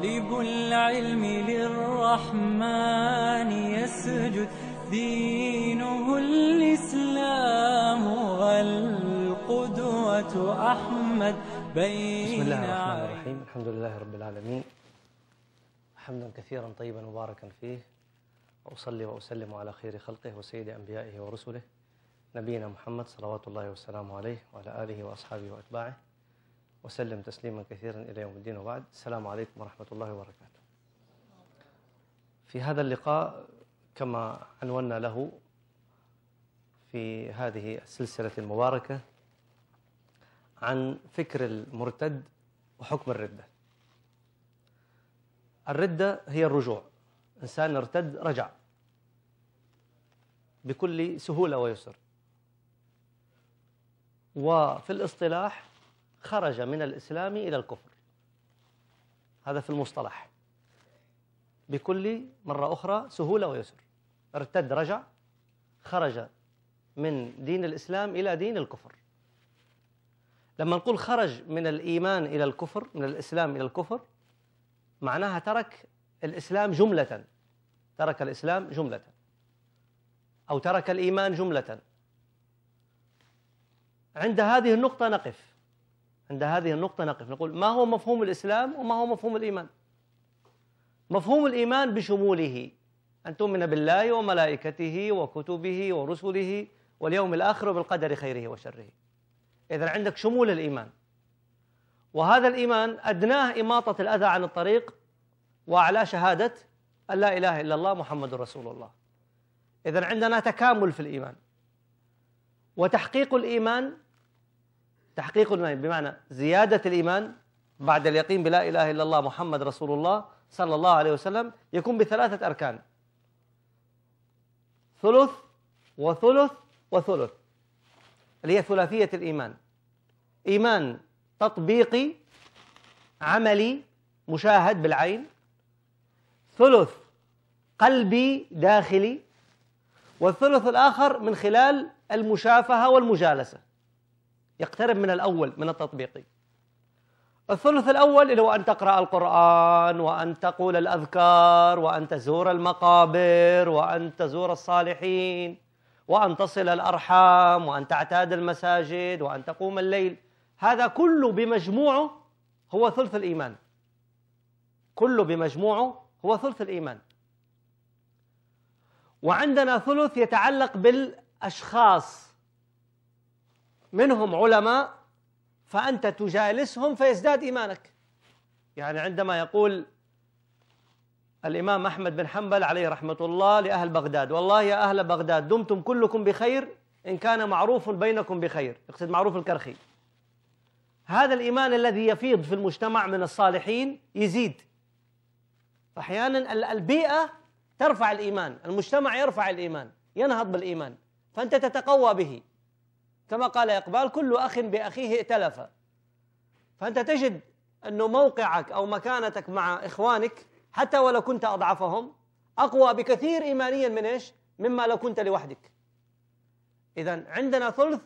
طالب العلم للرحمن يسجد دينه الإسلام والقدوة أحمد بين بسم الله الرحمن الرحيم الحمد لله رب العالمين حمدا كثيرا طيبا مباركا فيه وأصلي وأسلم على خير خلقه وسيد أنبيائه ورسله نبينا محمد صلوات الله وسلامه عليه وعلى آله وأصحابه وأتباعه وسلم تسليما كثيرا إلى يوم الدين وبعد السلام عليكم ورحمة الله وبركاته في هذا اللقاء كما عنونا له في هذه السلسلة المباركة عن فكر المرتد وحكم الردة الردة هي الرجوع إنسان ارتد رجع بكل سهولة ويسر وفي الاصطلاح خرج من الإسلام إلى الكفر هذا في المصطلح بكل مرة أخرى سهولة ويسر ارتد رجع خرج من دين الإسلام إلى دين الكفر لما نقول خرج من الإيمان إلى الكفر من الإسلام إلى الكفر معناها ترك الإسلام جملة ترك الإسلام جملة أو ترك الإيمان جملة عند هذه النقطة نقف عند هذه النقطة نقف نقول ما هو مفهوم الإسلام وما هو مفهوم الإيمان مفهوم الإيمان بشموله أن تؤمن بالله وملائكته وكتبه ورسله واليوم الآخر وبالقدر خيره وشره إذا عندك شمول الإيمان وهذا الإيمان أدناه إماطة الأذى عن الطريق وأعلى شهادة أن لا إله إلا الله محمد رسول الله إذا عندنا تكامل في الإيمان وتحقيق الإيمان تحقيق الايمان بمعنى زيادة الإيمان بعد اليقين بلا إله إلا الله محمد رسول الله صلى الله عليه وسلم يكون بثلاثة أركان ثلث وثلث وثلث اللي هي ثلاثية الإيمان إيمان تطبيقي عملي مشاهد بالعين ثلث قلبي داخلي والثلث الآخر من خلال المشافهة والمجالسة يقترب من الأول من التطبيقي الثلث الأول اللي هو أن تقرأ القرآن وأن تقول الأذكار وأن تزور المقابر وأن تزور الصالحين وأن تصل الأرحام وأن تعتاد المساجد وأن تقوم الليل هذا كله بمجموعه هو ثلث الإيمان كله بمجموعه هو ثلث الإيمان وعندنا ثلث يتعلق بالأشخاص منهم علماء فأنت تجالسهم فيزداد إيمانك يعني عندما يقول الإمام أحمد بن حنبل عليه رحمة الله لأهل بغداد والله يا أهل بغداد دمتم كلكم بخير إن كان معروف بينكم بخير يقصد معروف الكرخي هذا الإيمان الذي يفيض في المجتمع من الصالحين يزيد أحيانا البيئة ترفع الإيمان المجتمع يرفع الإيمان ينهض بالإيمان فأنت تتقوى به كما قال إقبال كل أخ بأخيه ائتلف فأنت تجد أنه موقعك أو مكانتك مع إخوانك حتى ولو كنت أضعفهم أقوى بكثير إيمانيا من إيش مما لو كنت لوحدك إذا عندنا ثلث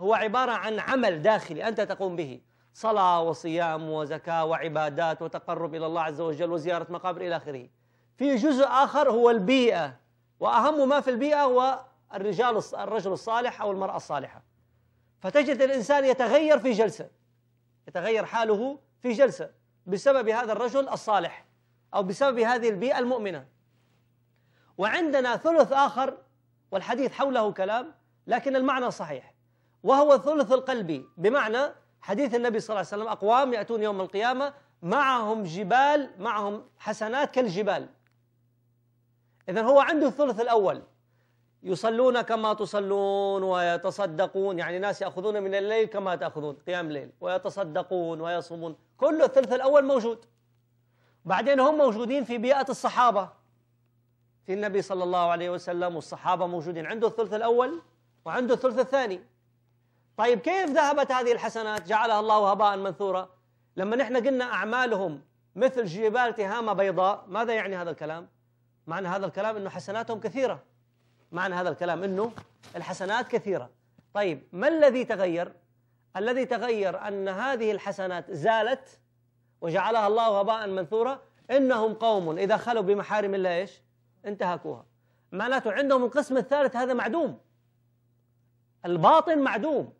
هو عبارة عن عمل داخلي أنت تقوم به صلاة وصيام وزكاة وعبادات وتقرب إلى الله عز وجل وزيارة مقابر إلى آخره في جزء آخر هو البيئة وأهم ما في البيئة هو الرجال الرجل الصالح أو المرأة الصالحة فتجد الانسان يتغير في جلسه يتغير حاله في جلسه بسبب هذا الرجل الصالح او بسبب هذه البيئه المؤمنه وعندنا ثلث اخر والحديث حوله كلام لكن المعنى صحيح وهو الثلث القلبي بمعنى حديث النبي صلى الله عليه وسلم اقوام ياتون يوم القيامه معهم جبال معهم حسنات كالجبال اذا هو عنده الثلث الاول يصلون كما تصلون ويتصدقون يعني ناس يأخذون من الليل كما تأخذون قيام ليل ويتصدقون ويصومون كله الثلث الأول موجود بعدين هم موجودين في بيئة الصحابة في النبي صلى الله عليه وسلم والصحابة موجودين عنده الثلث الأول وعنده الثلث الثاني طيب كيف ذهبت هذه الحسنات جعلها الله هباء منثورا لما نحن قلنا أعمالهم مثل جبال تهامة بيضاء ماذا يعني هذا الكلام؟ معنى هذا الكلام انه حسناتهم كثيرة معنى هذا الكلام أنه الحسنات كثيرة طيب ما الذي تغير؟ الذي تغير أن هذه الحسنات زالت وجعلها الله هباء منثورا إنهم قوم إذا خلوا بمحارم الله إيش؟ انتهكوها معناته عندهم القسم الثالث هذا معدوم الباطن معدوم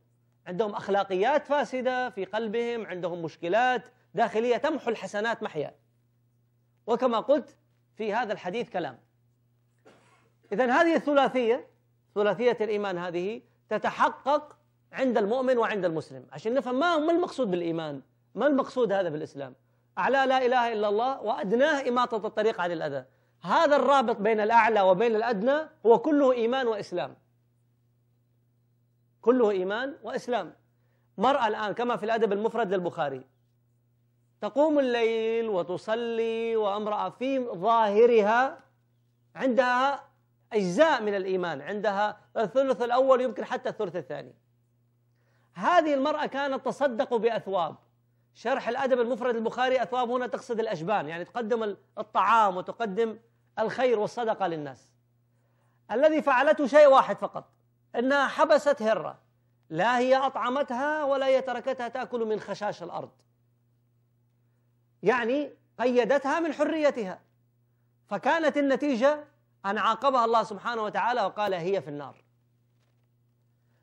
عندهم أخلاقيات فاسدة في قلبهم عندهم مشكلات داخلية تمحو الحسنات محيا وكما قلت في هذا الحديث كلام إذا هذه الثلاثية ثلاثية الإيمان هذه تتحقق عند المؤمن وعند المسلم عشان نفهم ما المقصود بالإيمان ما المقصود هذا بالإسلام أعلى لا إله إلا الله وأدناه إماطة الطريق عن الأذى هذا الرابط بين الأعلى وبين الأدنى هو كله إيمان وإسلام كله إيمان وإسلام مرأة الآن كما في الأدب المفرد للبخاري تقوم الليل وتصلي وامرأة في ظاهرها عندها أجزاء من الإيمان عندها الثلث الأول يمكن حتى الثلث الثاني هذه المرأة كانت تصدق بأثواب شرح الأدب المفرد البخاري أثواب هنا تقصد الأشبان يعني تقدم الطعام وتقدم الخير والصدقة للناس الذي فعلته شيء واحد فقط أنها حبست هرة لا هي أطعمتها ولا هي تركتها تأكل من خشاش الأرض يعني قيدتها من حريتها فكانت النتيجة أن عاقبها الله سبحانه وتعالى وقال هي في النار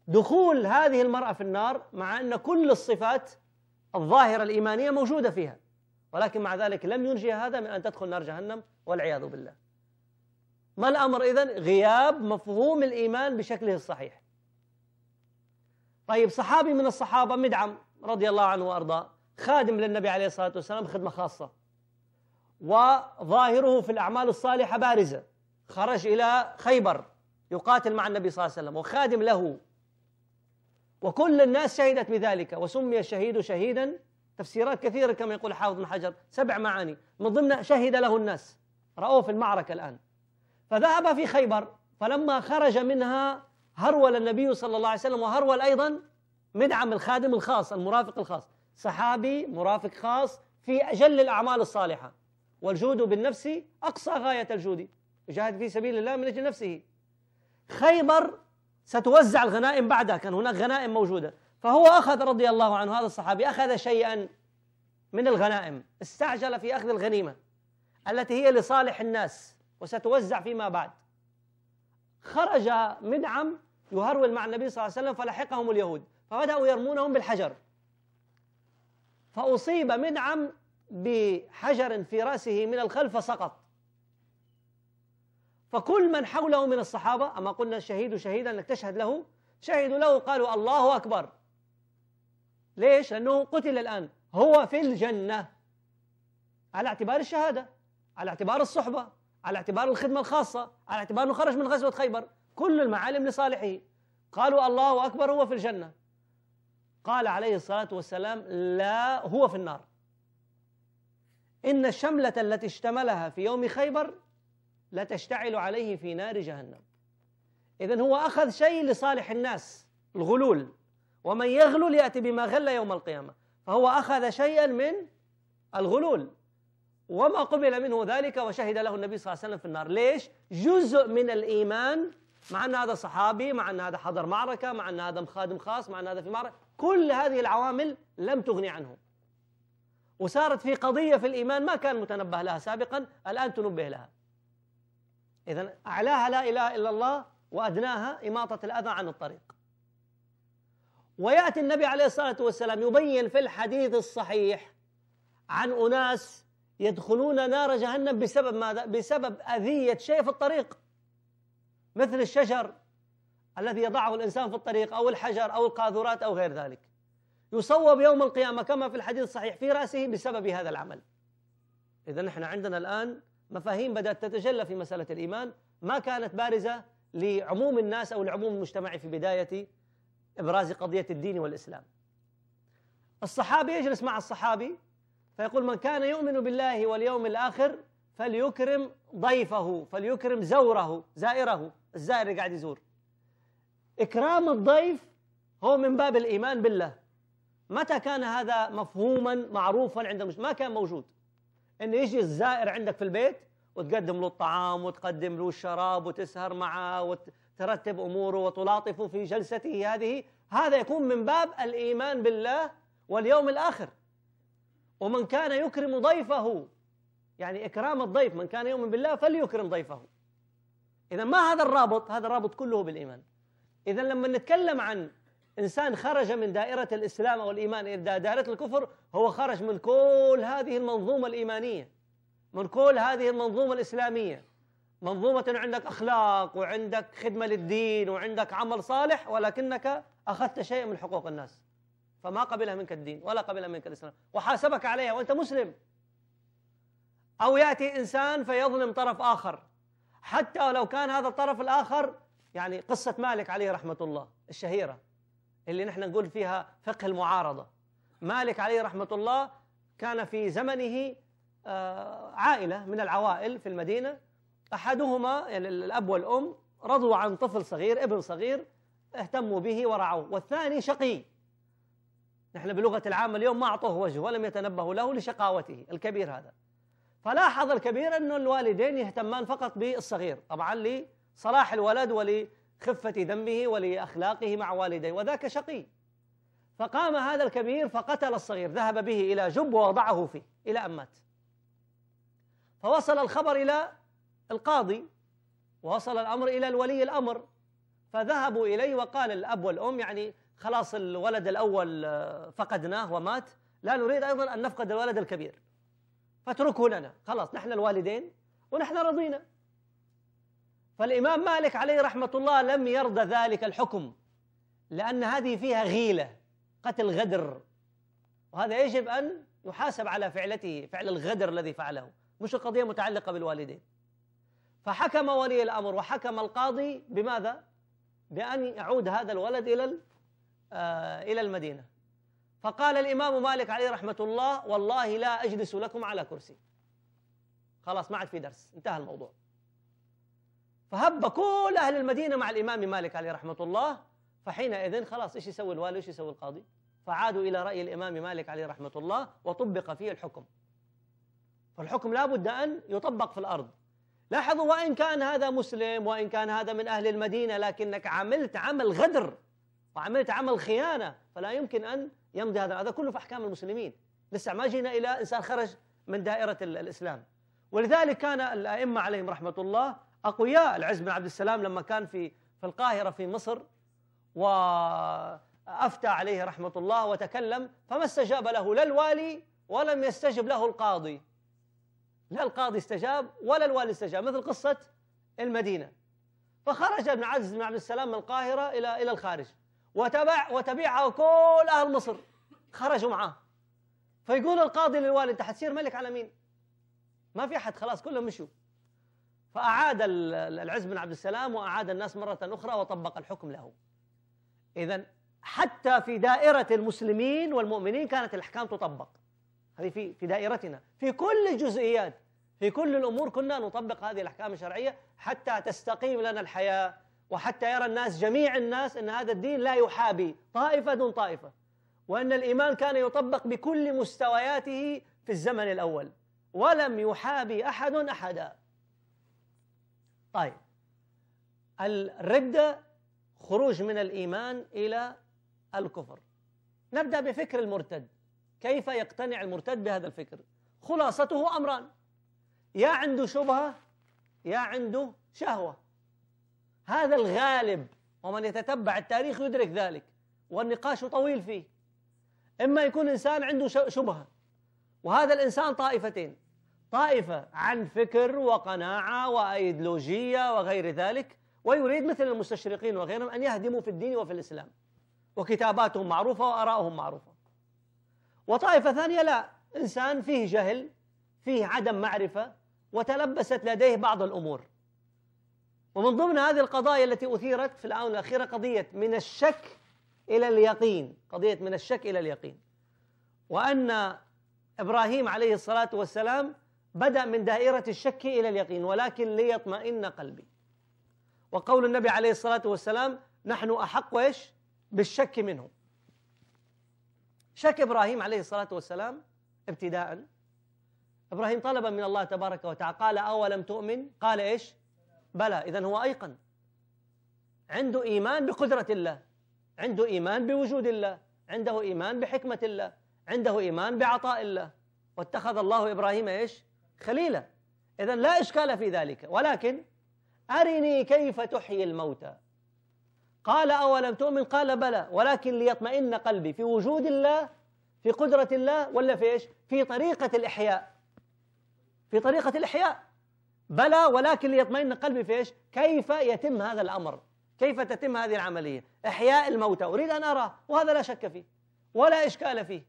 دخول هذه المرأة في النار مع أن كل الصفات الظاهرة الإيمانية موجودة فيها ولكن مع ذلك لم ينجيها هذا من أن تدخل نار جهنم والعياذ بالله ما الأمر إذن غياب مفهوم الإيمان بشكله الصحيح طيب صحابي من الصحابة مدعم رضي الله عنه وأرضاه خادم للنبي عليه الصلاة والسلام خدمة خاصة وظاهره في الأعمال الصالحة بارزة خرج إلى خيبر يقاتل مع النبي صلى الله عليه وسلم وخادم له وكل الناس شهدت بذلك وسمي الشهيد شهيدا تفسيرات كثيرة كما يقول حافظ بن حجر سبع معاني من ضمنها شهد له الناس رأوه في المعركة الآن فذهب في خيبر فلما خرج منها هرول النبي صلى الله عليه وسلم وهرول أيضا مدعم الخادم الخاص المرافق الخاص صحابي مرافق خاص في أجل الأعمال الصالحة والجود بالنفس أقصى غاية الجود يجاهد في سبيل الله من أجل نفسه خيبر ستوزع الغنائم بعدها كان هناك غنائم موجودة فهو أخذ رضي الله عنه هذا الصحابي أخذ شيئا من الغنائم استعجل في أخذ الغنيمة التي هي لصالح الناس وستوزع فيما بعد خرج مدعم يهرول مع النبي صلى الله عليه وسلم فلحقهم اليهود فبدأوا يرمونهم بالحجر فأصيب مدعم بحجر في رأسه من الخلف فسقط فكل من حوله من الصحابة أما قلنا الشهيد شهيدا أنك تشهد له شهدوا له قالوا الله أكبر ليش؟ لأنه قتل الآن هو في الجنة على اعتبار الشهادة على اعتبار الصحبة على اعتبار الخدمة الخاصة على اعتبار أنه خرج من غزوة خيبر كل المعالم لصالحه قالوا الله أكبر هو في الجنة قال عليه الصلاة والسلام لا هو في النار إن الشملة التي اشتملها في يوم خيبر لتشتعل عليه في نار جهنم إذا هو أخذ شيء لصالح الناس الغلول ومن يغلل يأتي بما غل يوم القيامة فهو أخذ شيئا من الغلول وما قبل منه ذلك وشهد له النبي صلى الله عليه وسلم في النار ليش؟ جزء من الإيمان مع أن هذا صحابي مع أن هذا حضر معركة مع أن هذا خادم خاص مع أن هذا في معركة كل هذه العوامل لم تغني عنه وصارت في قضية في الإيمان ما كان متنبه لها سابقا الآن تنبه لها إذا أعلاها لا إله إلا الله وأدناها إماطة الأذى عن الطريق ويأتي النبي عليه الصلاة والسلام يبين في الحديث الصحيح عن أناس يدخلون نار جهنم بسبب ماذا؟ بسبب أذية شيء في الطريق مثل الشجر الذي يضعه الإنسان في الطريق أو الحجر أو القاذورات أو غير ذلك يصوب يوم القيامة كما في الحديث الصحيح في رأسه بسبب هذا العمل إذا نحن عندنا الآن مفاهيم بدأت تتجلى في مسألة الإيمان ما كانت بارزة لعموم الناس أو العموم المجتمعي في بداية إبراز قضية الدين والإسلام الصحابي يجلس مع الصحابي فيقول من كان يؤمن بالله واليوم الآخر فليكرم ضيفه فليكرم زوره زائره الزائر اللي قاعد يزور إكرام الضيف هو من باب الإيمان بالله متى كان هذا مفهوما معروفا عند المجتمع ما كان موجود انه يجي الزائر عندك في البيت وتقدم له الطعام وتقدم له الشراب وتسهر معه وترتب اموره وتلاطفه في جلسته هذه هذا يكون من باب الايمان بالله واليوم الاخر ومن كان يكرم ضيفه يعني اكرام الضيف من كان يؤمن بالله فليكرم ضيفه اذا ما هذا الرابط هذا الرابط كله بالايمان اذا لما نتكلم عن إنسان خرج من دائرة الإسلام أو الإيمان إلى دائرة الكفر هو خرج من كل هذه المنظومة الإيمانية من كل هذه المنظومة الإسلامية منظومة عندك أخلاق وعندك خدمة للدين وعندك عمل صالح ولكنك أخذت شيئا من حقوق الناس فما قبلها منك الدين ولا قبلها منك الإسلام وحاسبك عليها وأنت مسلم أو يأتي إنسان فيظلم طرف آخر حتى لو كان هذا الطرف الآخر يعني قصة مالك عليه رحمة الله الشهيرة اللي نحن نقول فيها فقه المعارضة مالك عليه رحمة الله كان في زمنه آه، عائلة من العوائل في المدينة أحدهما يعني الأب والأم رضوا عن طفل صغير ابن صغير اهتموا به ورعوه والثاني شقي نحن بلغة العامة اليوم ما أعطوه وجه ولم يتنبهوا له لشقاوته الكبير هذا فلاحظ الكبير أن الوالدين يهتمان فقط بالصغير طبعا لصلاح الولد خفة ذنبه ولأخلاقه مع والديه وذاك شقي فقام هذا الكبير فقتل الصغير ذهب به إلى جب ووضعه فيه إلى أن مات فوصل الخبر إلى القاضي ووصل الأمر إلى الولي الأمر فذهبوا إليه وقال الأب والأم يعني خلاص الولد الأول آه، فقدناه ومات لا نريد أيضا أن نفقد الولد الكبير فاتركه لنا خلاص نحن الوالدين ونحن رضينا فالإمام مالك عليه رحمة الله لم يرضى ذلك الحكم لأن هذه فيها غيلة قتل غدر وهذا يجب أن يحاسب على فعلته فعل الغدر الذي فعله مش القضية متعلقة بالوالدين فحكم ولي الأمر وحكم القاضي بماذا؟ بأن يعود هذا الولد إلى آه، إلى المدينة فقال الإمام مالك عليه رحمة الله والله لا أجلس لكم على كرسي خلاص ما عاد في درس انتهى الموضوع فهب كل أهل المدينة مع الإمام مالك عليه رحمة الله فحينئذ خلاص إيش يسوي الوالي وإيش يسوي القاضي فعادوا إلى رأي الإمام مالك عليه رحمة الله وطبق فيه الحكم فالحكم لابد أن يطبق في الأرض لاحظوا وإن كان هذا مسلم وإن كان هذا من أهل المدينة لكنك عملت عمل غدر وعملت عمل خيانة فلا يمكن أن يمضي هذا هذا كله في أحكام المسلمين لسه ما جينا إلى إنسان خرج من دائرة الإسلام ولذلك كان الأئمة عليهم رحمة الله اقوياء العز بن عبد السلام لما كان في في القاهره في مصر وافتى عليه رحمه الله وتكلم فما استجاب له لا الوالي ولم يستجب له القاضي لا القاضي استجاب ولا الوالي استجاب مثل قصه المدينه فخرج ابن عز بن عبد السلام من القاهره الى الى الخارج وتبع وتبعه كل اهل مصر خرجوا معاه فيقول القاضي للوالي انت حتصير ملك على مين؟ ما في احد خلاص كلهم مشوا فأعاد العز بن عبد السلام وأعاد الناس مرة أخرى وطبق الحكم له إذا حتى في دائرة المسلمين والمؤمنين كانت الأحكام تطبق هذه في في دائرتنا في كل الجزئيات في كل الأمور كنا نطبق هذه الأحكام الشرعية حتى تستقيم لنا الحياة وحتى يرى الناس جميع الناس أن هذا الدين لا يحابي طائفة دون طائفة وأن الإيمان كان يطبق بكل مستوياته في الزمن الأول ولم يحابي أحد أحدا طيب الردة خروج من الإيمان إلى الكفر نبدأ بفكر المرتد كيف يقتنع المرتد بهذا الفكر خلاصته أمران يا عنده شبهة يا عنده شهوة هذا الغالب ومن يتتبع التاريخ يدرك ذلك والنقاش طويل فيه إما يكون إنسان عنده شبهة وهذا الإنسان طائفتين طائفة عن فكر وقناعة وأيديولوجية وغير ذلك ويريد مثل المستشرقين وغيرهم أن يهدموا في الدين وفي الإسلام وكتاباتهم معروفة وارائهم معروفة وطائفة ثانية لا إنسان فيه جهل فيه عدم معرفة وتلبست لديه بعض الأمور ومن ضمن هذه القضايا التي أثيرت في الآونة الأخيرة قضية من الشك إلى اليقين قضية من الشك إلى اليقين وأن إبراهيم عليه الصلاة والسلام بدأ من دائرة الشك إلى اليقين ولكن ليطمئن قلبي وقول النبي عليه الصلاة والسلام نحن أحق إيش بالشك منه شك إبراهيم عليه الصلاة والسلام ابتداء إبراهيم طلب من الله تبارك وتعالى قال أولم تؤمن قال إيش بلى إذا هو أيقن عنده إيمان بقدرة الله عنده إيمان بوجود الله عنده إيمان بحكمة الله عنده إيمان بعطاء الله واتخذ الله إبراهيم إيش خليلة إذا لا إشكال في ذلك ولكن أرني كيف تحيي الموتى قال أولم تؤمن قال بلى ولكن ليطمئن قلبي في وجود الله في قدرة الله ولا في إيش في طريقة الإحياء في طريقة الإحياء بلى ولكن ليطمئن قلبي في إيش كيف يتم هذا الأمر كيف تتم هذه العملية إحياء الموتى أريد أن أرى وهذا لا شك فيه ولا إشكال فيه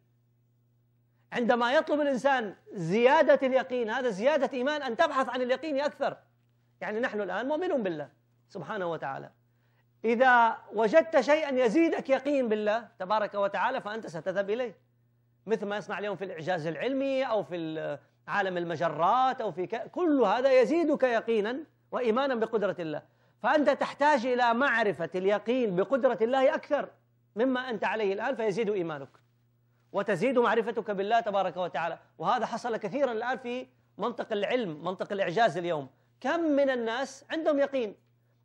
عندما يطلب الإنسان زيادة اليقين هذا زيادة إيمان أن تبحث عن اليقين أكثر يعني نحن الآن مؤمنون بالله سبحانه وتعالى إذا وجدت شيئا يزيدك يقين بالله تبارك وتعالى فأنت ستذهب إليه مثل ما يصنع اليوم في الإعجاز العلمي أو في عالم المجرات أو في ك... كل هذا يزيدك يقينا وإيمانا بقدرة الله فأنت تحتاج إلى معرفة اليقين بقدرة الله أكثر مما أنت عليه الآن فيزيد إيمانك وتزيد معرفتك بالله تبارك وتعالى وهذا حصل كثيرا الآن في منطق العلم منطق الإعجاز اليوم كم من الناس عندهم يقين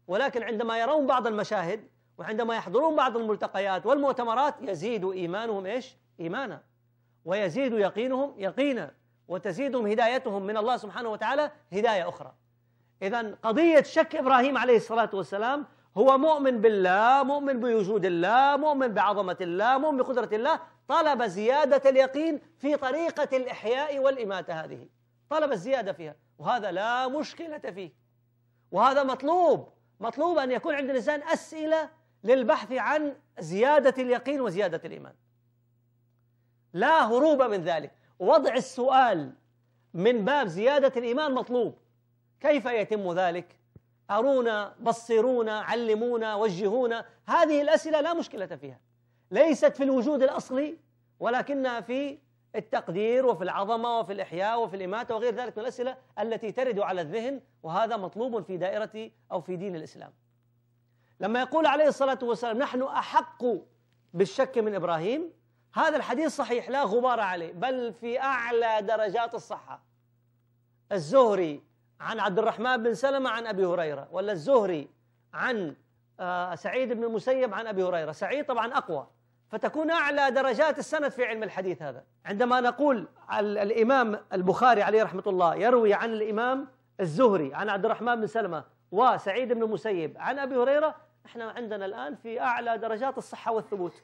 ولكن عندما يرون بعض المشاهد وعندما يحضرون بعض الملتقيات والمؤتمرات يزيد إيمانهم إيش؟ إيمانا ويزيد يقينهم يقينا وتزيدهم هدايتهم من الله سبحانه وتعالى هداية أخرى إذا قضية شك إبراهيم عليه الصلاة والسلام هو مؤمن بالله مؤمن بوجود الله مؤمن بعظمة الله مؤمن بقدرة الله طلب زيادة اليقين في طريقة الإحياء والإماتة هذه طلب الزيادة فيها وهذا لا مشكلة فيه وهذا مطلوب مطلوب أن يكون عند الإنسان أسئلة للبحث عن زيادة اليقين وزيادة الإيمان لا هروب من ذلك وضع السؤال من باب زيادة الإيمان مطلوب كيف يتم ذلك؟ أرونا بصرونا علمونا وجهونا هذه الأسئلة لا مشكلة فيها ليست في الوجود الأصلي ولكنها في التقدير وفي العظمة وفي الإحياء وفي الإماتة وغير ذلك من الأسئلة التي ترد على الذهن وهذا مطلوب في دائرة أو في دين الإسلام لما يقول عليه الصلاة والسلام نحن أحق بالشك من إبراهيم هذا الحديث صحيح لا غبار عليه بل في أعلى درجات الصحة الزهري عن عبد الرحمن بن سلمة عن أبي هريرة ولا الزهري عن آه، سعيد بن المسيب عن أبي هريرة سعيد طبعا أقوى فتكون أعلى درجات السند في علم الحديث هذا عندما نقول الإمام البخاري عليه رحمة الله يروي عن الإمام الزهري عن عبد الرحمن بن سلمة وسعيد بن المسيب عن أبي هريرة احنا عندنا الآن في أعلى درجات الصحة والثبوت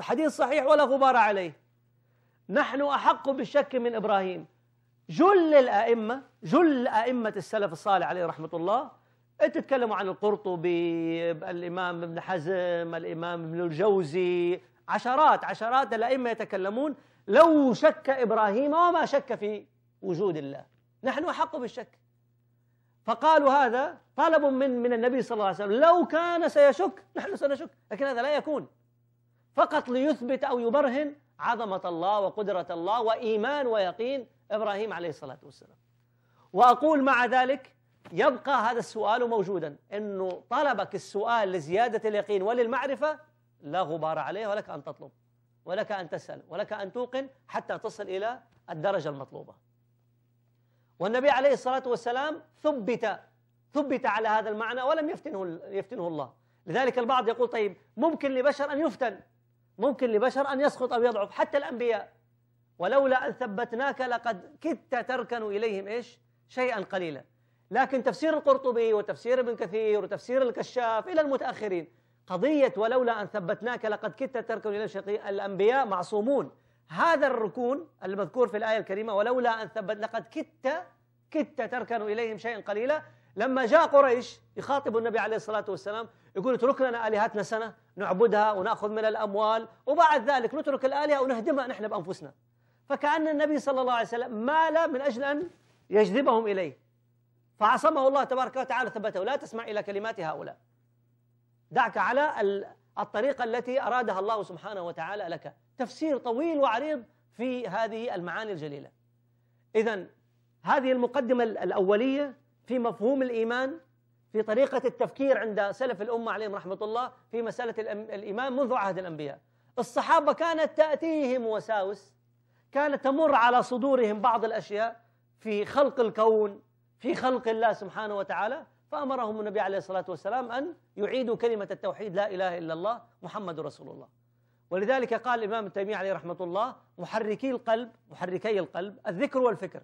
حديث صحيح ولا غبار عليه نحن أحق بالشك من إبراهيم جل الأئمة جل أئمة السلف الصالح عليه رحمة الله تتكلموا عن القرطبي الإمام ابن حزم الإمام ابن الجوزي عشرات عشرات الأئمة يتكلمون لو شك إبراهيم وما شك في وجود الله نحن أحق بالشك فقالوا هذا طلب من من النبي صلى الله عليه وسلم لو كان سيشك نحن سنشك لكن هذا لا يكون فقط ليثبت أو يبرهن عظمة الله وقدرة الله وإيمان ويقين إبراهيم عليه الصلاة والسلام وأقول مع ذلك يبقى هذا السؤال موجودا أنه طلبك السؤال لزيادة اليقين وللمعرفة لا غبار عليه ولك أن تطلب ولك أن تسأل ولك أن توقن حتى تصل إلى الدرجة المطلوبة والنبي عليه الصلاة والسلام ثبت ثبت على هذا المعنى ولم يفتنه يفتنه الله لذلك البعض يقول طيب ممكن لبشر أن يفتن ممكن لبشر أن يسقط أو يضعف حتى الأنبياء ولولا أن ثبتناك لقد كدت تركن إليهم إيش شيئا قليلا لكن تفسير القرطبي وتفسير ابن كثير وتفسير الكشاف إلى المتأخرين قضية ولولا أن ثبتناك لقد كدت تركن إليهم شيئا الأنبياء معصومون هذا الركون المذكور في الآية الكريمة ولولا أن ثبت لقد كدت كدت تركن إليهم شيئا قليلا لما جاء قريش يخاطب النبي عليه الصلاة والسلام يقول اترك لنا آلهتنا سنة نعبدها ونأخذ من الأموال وبعد ذلك نترك الآلهة ونهدمها نحن بأنفسنا فكأن النبي صلى الله عليه وسلم مال من أجل أن يجذبهم إليه فعصمه الله تبارك وتعالى ثبته لا تسمع إلى كلمات هؤلاء دعك على الطريقة التي أرادها الله سبحانه وتعالى لك تفسير طويل وعريض في هذه المعاني الجليلة إذا هذه المقدمة الأولية في مفهوم الإيمان في طريقة التفكير عند سلف الأمة عليهم رحمة الله في مسألة الإيمان منذ عهد الأنبياء الصحابة كانت تأتيهم وساوس كانت تمر على صدورهم بعض الأشياء في خلق الكون في خلق الله سبحانه وتعالى فأمرهم النبي عليه الصلاة والسلام أن يعيدوا كلمة التوحيد لا إله إلا الله محمد رسول الله ولذلك قال الإمام التيمية عليه رحمة الله محركي القلب محركي القلب الذكر والفكر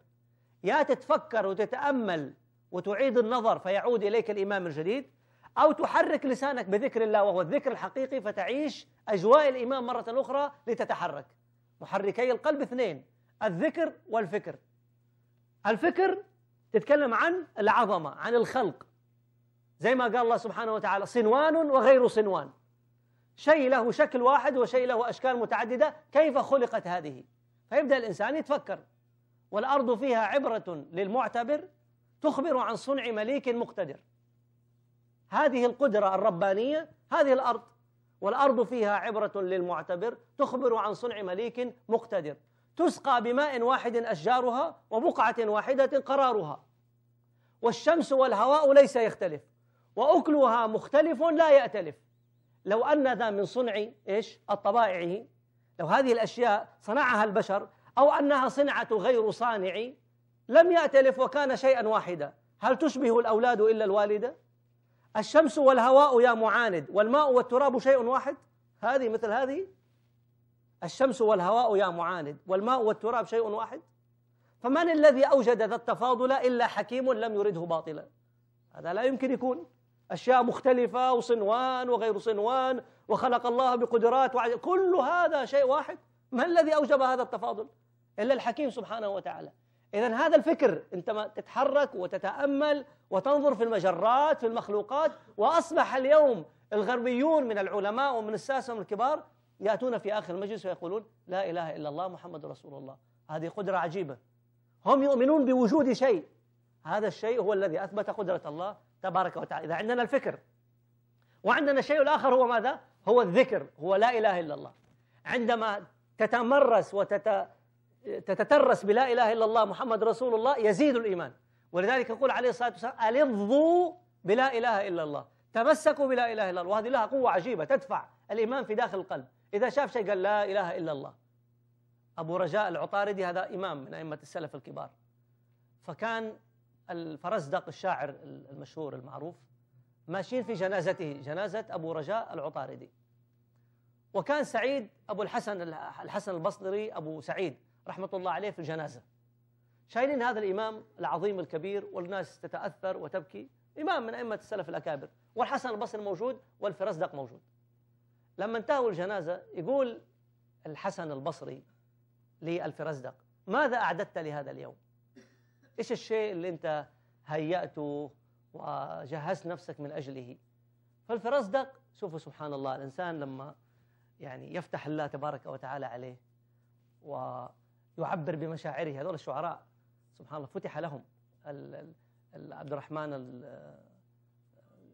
يا تتفكر وتتأمل وتعيد النظر فيعود إليك الإمام الجديد أو تحرك لسانك بذكر الله وهو الذكر الحقيقي فتعيش أجواء الإمام مرة أخرى لتتحرك محركي القلب اثنين الذكر والفكر الفكر تتكلم عن العظمة عن الخلق زي ما قال الله سبحانه وتعالى صنوان وغير صنوان شيء له شكل واحد وشيء له أشكال متعددة كيف خلقت هذه فيبدأ الإنسان يتفكر والأرض فيها عبرة للمعتبر تخبر عن صنع مليك مقتدر هذه القدرة الربانية هذه الأرض والأرض فيها عبرة للمعتبر تخبر عن صنع مليك مقتدر تسقى بماء واحد أشجارها وبقعة واحدة قرارها والشمس والهواء ليس يختلف وأكلها مختلف لا يأتلف لو أن ذا من صنع إيش الطبائع لو هذه الأشياء صنعها البشر أو أنها صنعة غير صانع لم يأتلف وكان شيئا واحدا هل تشبه الأولاد إلا الوالدة الشمس والهواء يا معاند والماء والتراب شيء واحد هذه مثل هذه الشمس والهواء يا معاند والماء والتراب شيء واحد فمن الذي أوجد ذا التفاضل إلا حكيم لم يرده باطلا هذا لا يمكن يكون أشياء مختلفة وصنوان وغير صنوان وخلق الله بقدرات وعجل. كل هذا شيء واحد ما الذي أوجب هذا التفاضل إلا الحكيم سبحانه وتعالى إذا هذا الفكر أنت تتحرك وتتأمل وتنظر في المجرات في المخلوقات وأصبح اليوم الغربيون من العلماء ومن الساسة ومن الكبار يأتون في آخر المجلس ويقولون لا إله إلا الله محمد رسول الله هذه قدرة عجيبة هم يؤمنون بوجود شيء هذا الشيء هو الذي أثبت قدرة الله تبارك وتعالى إذا عندنا الفكر وعندنا الشيء الآخر هو ماذا؟ هو الذكر هو لا إله إلا الله عندما تتمرس وتت تتترس بلا إله إلا الله محمد رسول الله يزيد الإيمان ولذلك يقول عليه الصلاة والسلام ألظوا بلا إله إلا الله تمسكوا بلا إله إلا الله وهذه لها قوة عجيبة تدفع الإيمان في داخل القلب إذا شاف شيء قال لا إله إلا الله أبو رجاء العطاردي هذا إمام من أئمة السلف الكبار فكان الفرزدق الشاعر المشهور المعروف ماشيين في جنازته جنازة أبو رجاء العطاردي وكان سعيد أبو الحسن الحسن البصري أبو سعيد رحمة الله عليه في الجنازة شايلين هذا الإمام العظيم الكبير والناس تتأثر وتبكي إمام من أئمة السلف الأكابر والحسن البصري موجود والفرزدق موجود لما انتهوا الجنازة يقول الحسن البصري للفرزدق ماذا أعددت لهذا اليوم إيش الشيء اللي أنت هيأته وجهزت نفسك من أجله فالفرزدق شوفوا سبحان الله الإنسان لما يعني يفتح الله تبارك وتعالى عليه و يعبر بمشاعره هذول الشعراء سبحان الله فتح لهم عبد الرحمن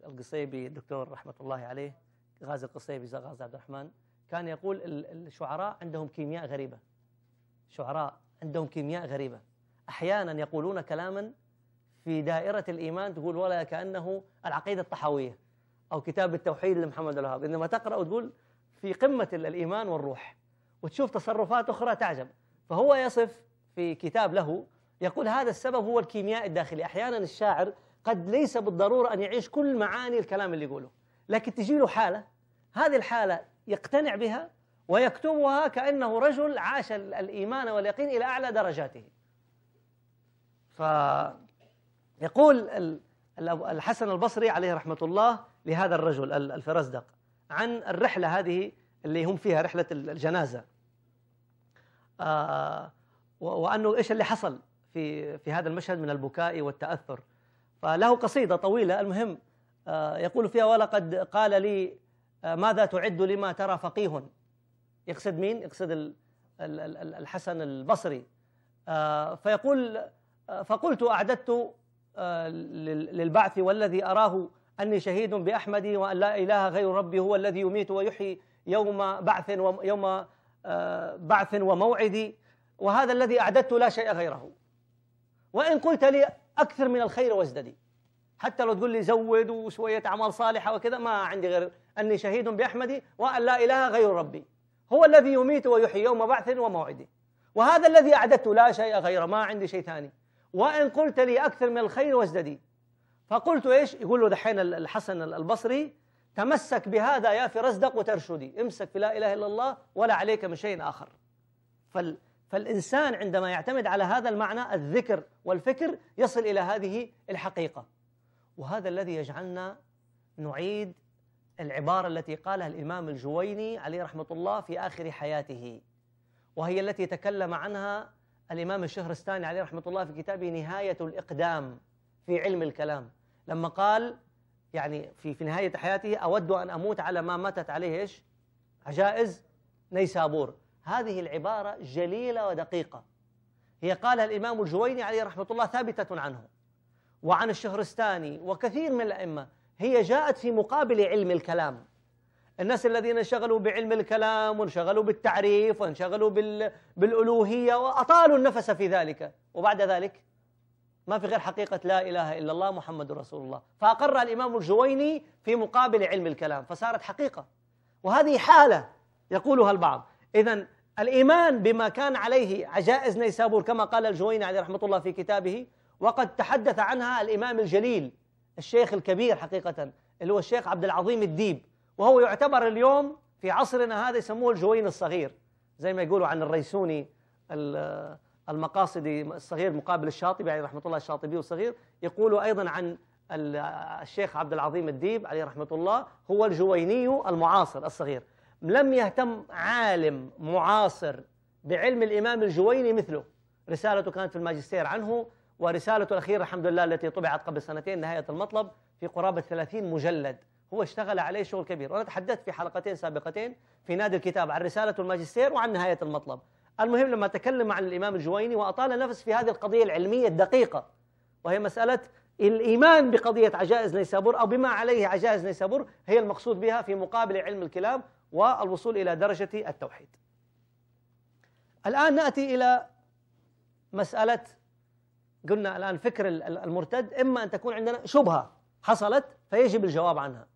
القصيبي الدكتور رحمة الله عليه غازي القصيبي غازي عبد الرحمن كان يقول الشعراء عندهم كيمياء غريبة شعراء عندهم كيمياء غريبة أحيانا يقولون كلاما في دائرة الإيمان تقول ولا كأنه العقيدة الطحاوية أو كتاب التوحيد لمحمد الوهاب إنما تقرأ وتقول في قمة الإيمان والروح وتشوف تصرفات أخرى تعجب فهو يصف في كتاب له يقول هذا السبب هو الكيمياء الداخلي أحيانا الشاعر قد ليس بالضرورة أن يعيش كل معاني الكلام اللي يقوله لكن تجي له حالة هذه الحالة يقتنع بها ويكتبها كأنه رجل عاش الإيمان واليقين إلى أعلى درجاته فيقول الحسن البصري عليه رحمة الله لهذا الرجل الفرزدق عن الرحلة هذه اللي هم فيها رحلة الجنازة آه، وأنه إيش اللي حصل في في هذا المشهد من البكاء والتأثر فله قصيدة طويلة المهم آه، يقول فيها ولقد قال لي آه، ماذا تعد لما ترى فقيه يقصد مين؟ يقصد الحسن البصري فيقول فقلت أعددت للبعث والذي أراه أني شهيد بأحمد وأن لا إله غير ربي هو الذي يميت ويحيي يوم بعث ويوم بعث وموعدي وهذا الذي أعددت لا شيء غيره وإن قلت لي أكثر من الخير وازددي حتى لو تقول لي زود وشوية أعمال صالحة وكذا ما عندي غير أني شهيد بأحمدي وأن لا إله غير ربي هو الذي يميت ويحيي يوم بعث وموعدي وهذا الذي أعددت لا شيء غيره ما عندي شيء ثاني وإن قلت لي أكثر من الخير وازددي فقلت إيش يقول له دحين الحسن البصري تمسك بهذا يا فرزدق وترشدي امسك بلا إله إلا الله ولا عليك من شيء آخر فال فالإنسان عندما يعتمد على هذا المعنى الذكر والفكر يصل إلى هذه الحقيقة وهذا الذي يجعلنا نعيد العبارة التي قالها الإمام الجويني عليه رحمة الله في آخر حياته وهي التي تكلم عنها الإمام الشهرستاني عليه رحمة الله في كتابه نهاية الإقدام في علم الكلام لما قال يعني في في نهاية حياته أود أن أموت على ما ماتت عليه إيش عجائز نيسابور هذه العبارة جليلة ودقيقة هي قالها الإمام الجويني عليه رحمة الله ثابتة عنه وعن الشهرستاني وكثير من الأئمة هي جاءت في مقابل علم الكلام الناس الذين انشغلوا بعلم الكلام وانشغلوا بالتعريف وانشغلوا بالألوهية وأطالوا النفس في ذلك وبعد ذلك ما في غير حقيقة لا إله إلا الله محمد رسول الله فأقر الإمام الجويني في مقابل علم الكلام فصارت حقيقة وهذه حالة يقولها البعض إذا الإيمان بما كان عليه عجائز نيسابور كما قال الجويني عليه رحمة الله في كتابه وقد تحدث عنها الإمام الجليل الشيخ الكبير حقيقة اللي هو الشيخ عبد العظيم الديب وهو يعتبر اليوم في عصرنا هذا يسموه الجويني الصغير زي ما يقولوا عن الريسوني المقاصدي الصغير مقابل الشاطبي عليه يعني رحمة الله الشاطبي الصغير يقول أيضا عن الشيخ عبد العظيم الديب عليه رحمة الله هو الجويني المعاصر الصغير لم يهتم عالم معاصر بعلم الإمام الجويني مثله رسالته كانت في الماجستير عنه ورسالته الأخيرة الحمد لله التي طبعت قبل سنتين نهاية المطلب في قرابة 30 مجلد هو اشتغل عليه شغل كبير وأنا تحدثت في حلقتين سابقتين في نادي الكتاب عن رسالة الماجستير وعن نهاية المطلب المهم لما تكلم عن الإمام الجويني وأطال نفس في هذه القضية العلمية الدقيقة وهي مسألة الإيمان بقضية عجائز نيسابور أو بما عليه عجائز نيسابور هي المقصود بها في مقابل علم الكلام والوصول إلى درجة التوحيد الآن نأتي إلى مسألة قلنا الآن فكر المرتد إما أن تكون عندنا شبهة حصلت فيجب الجواب عنها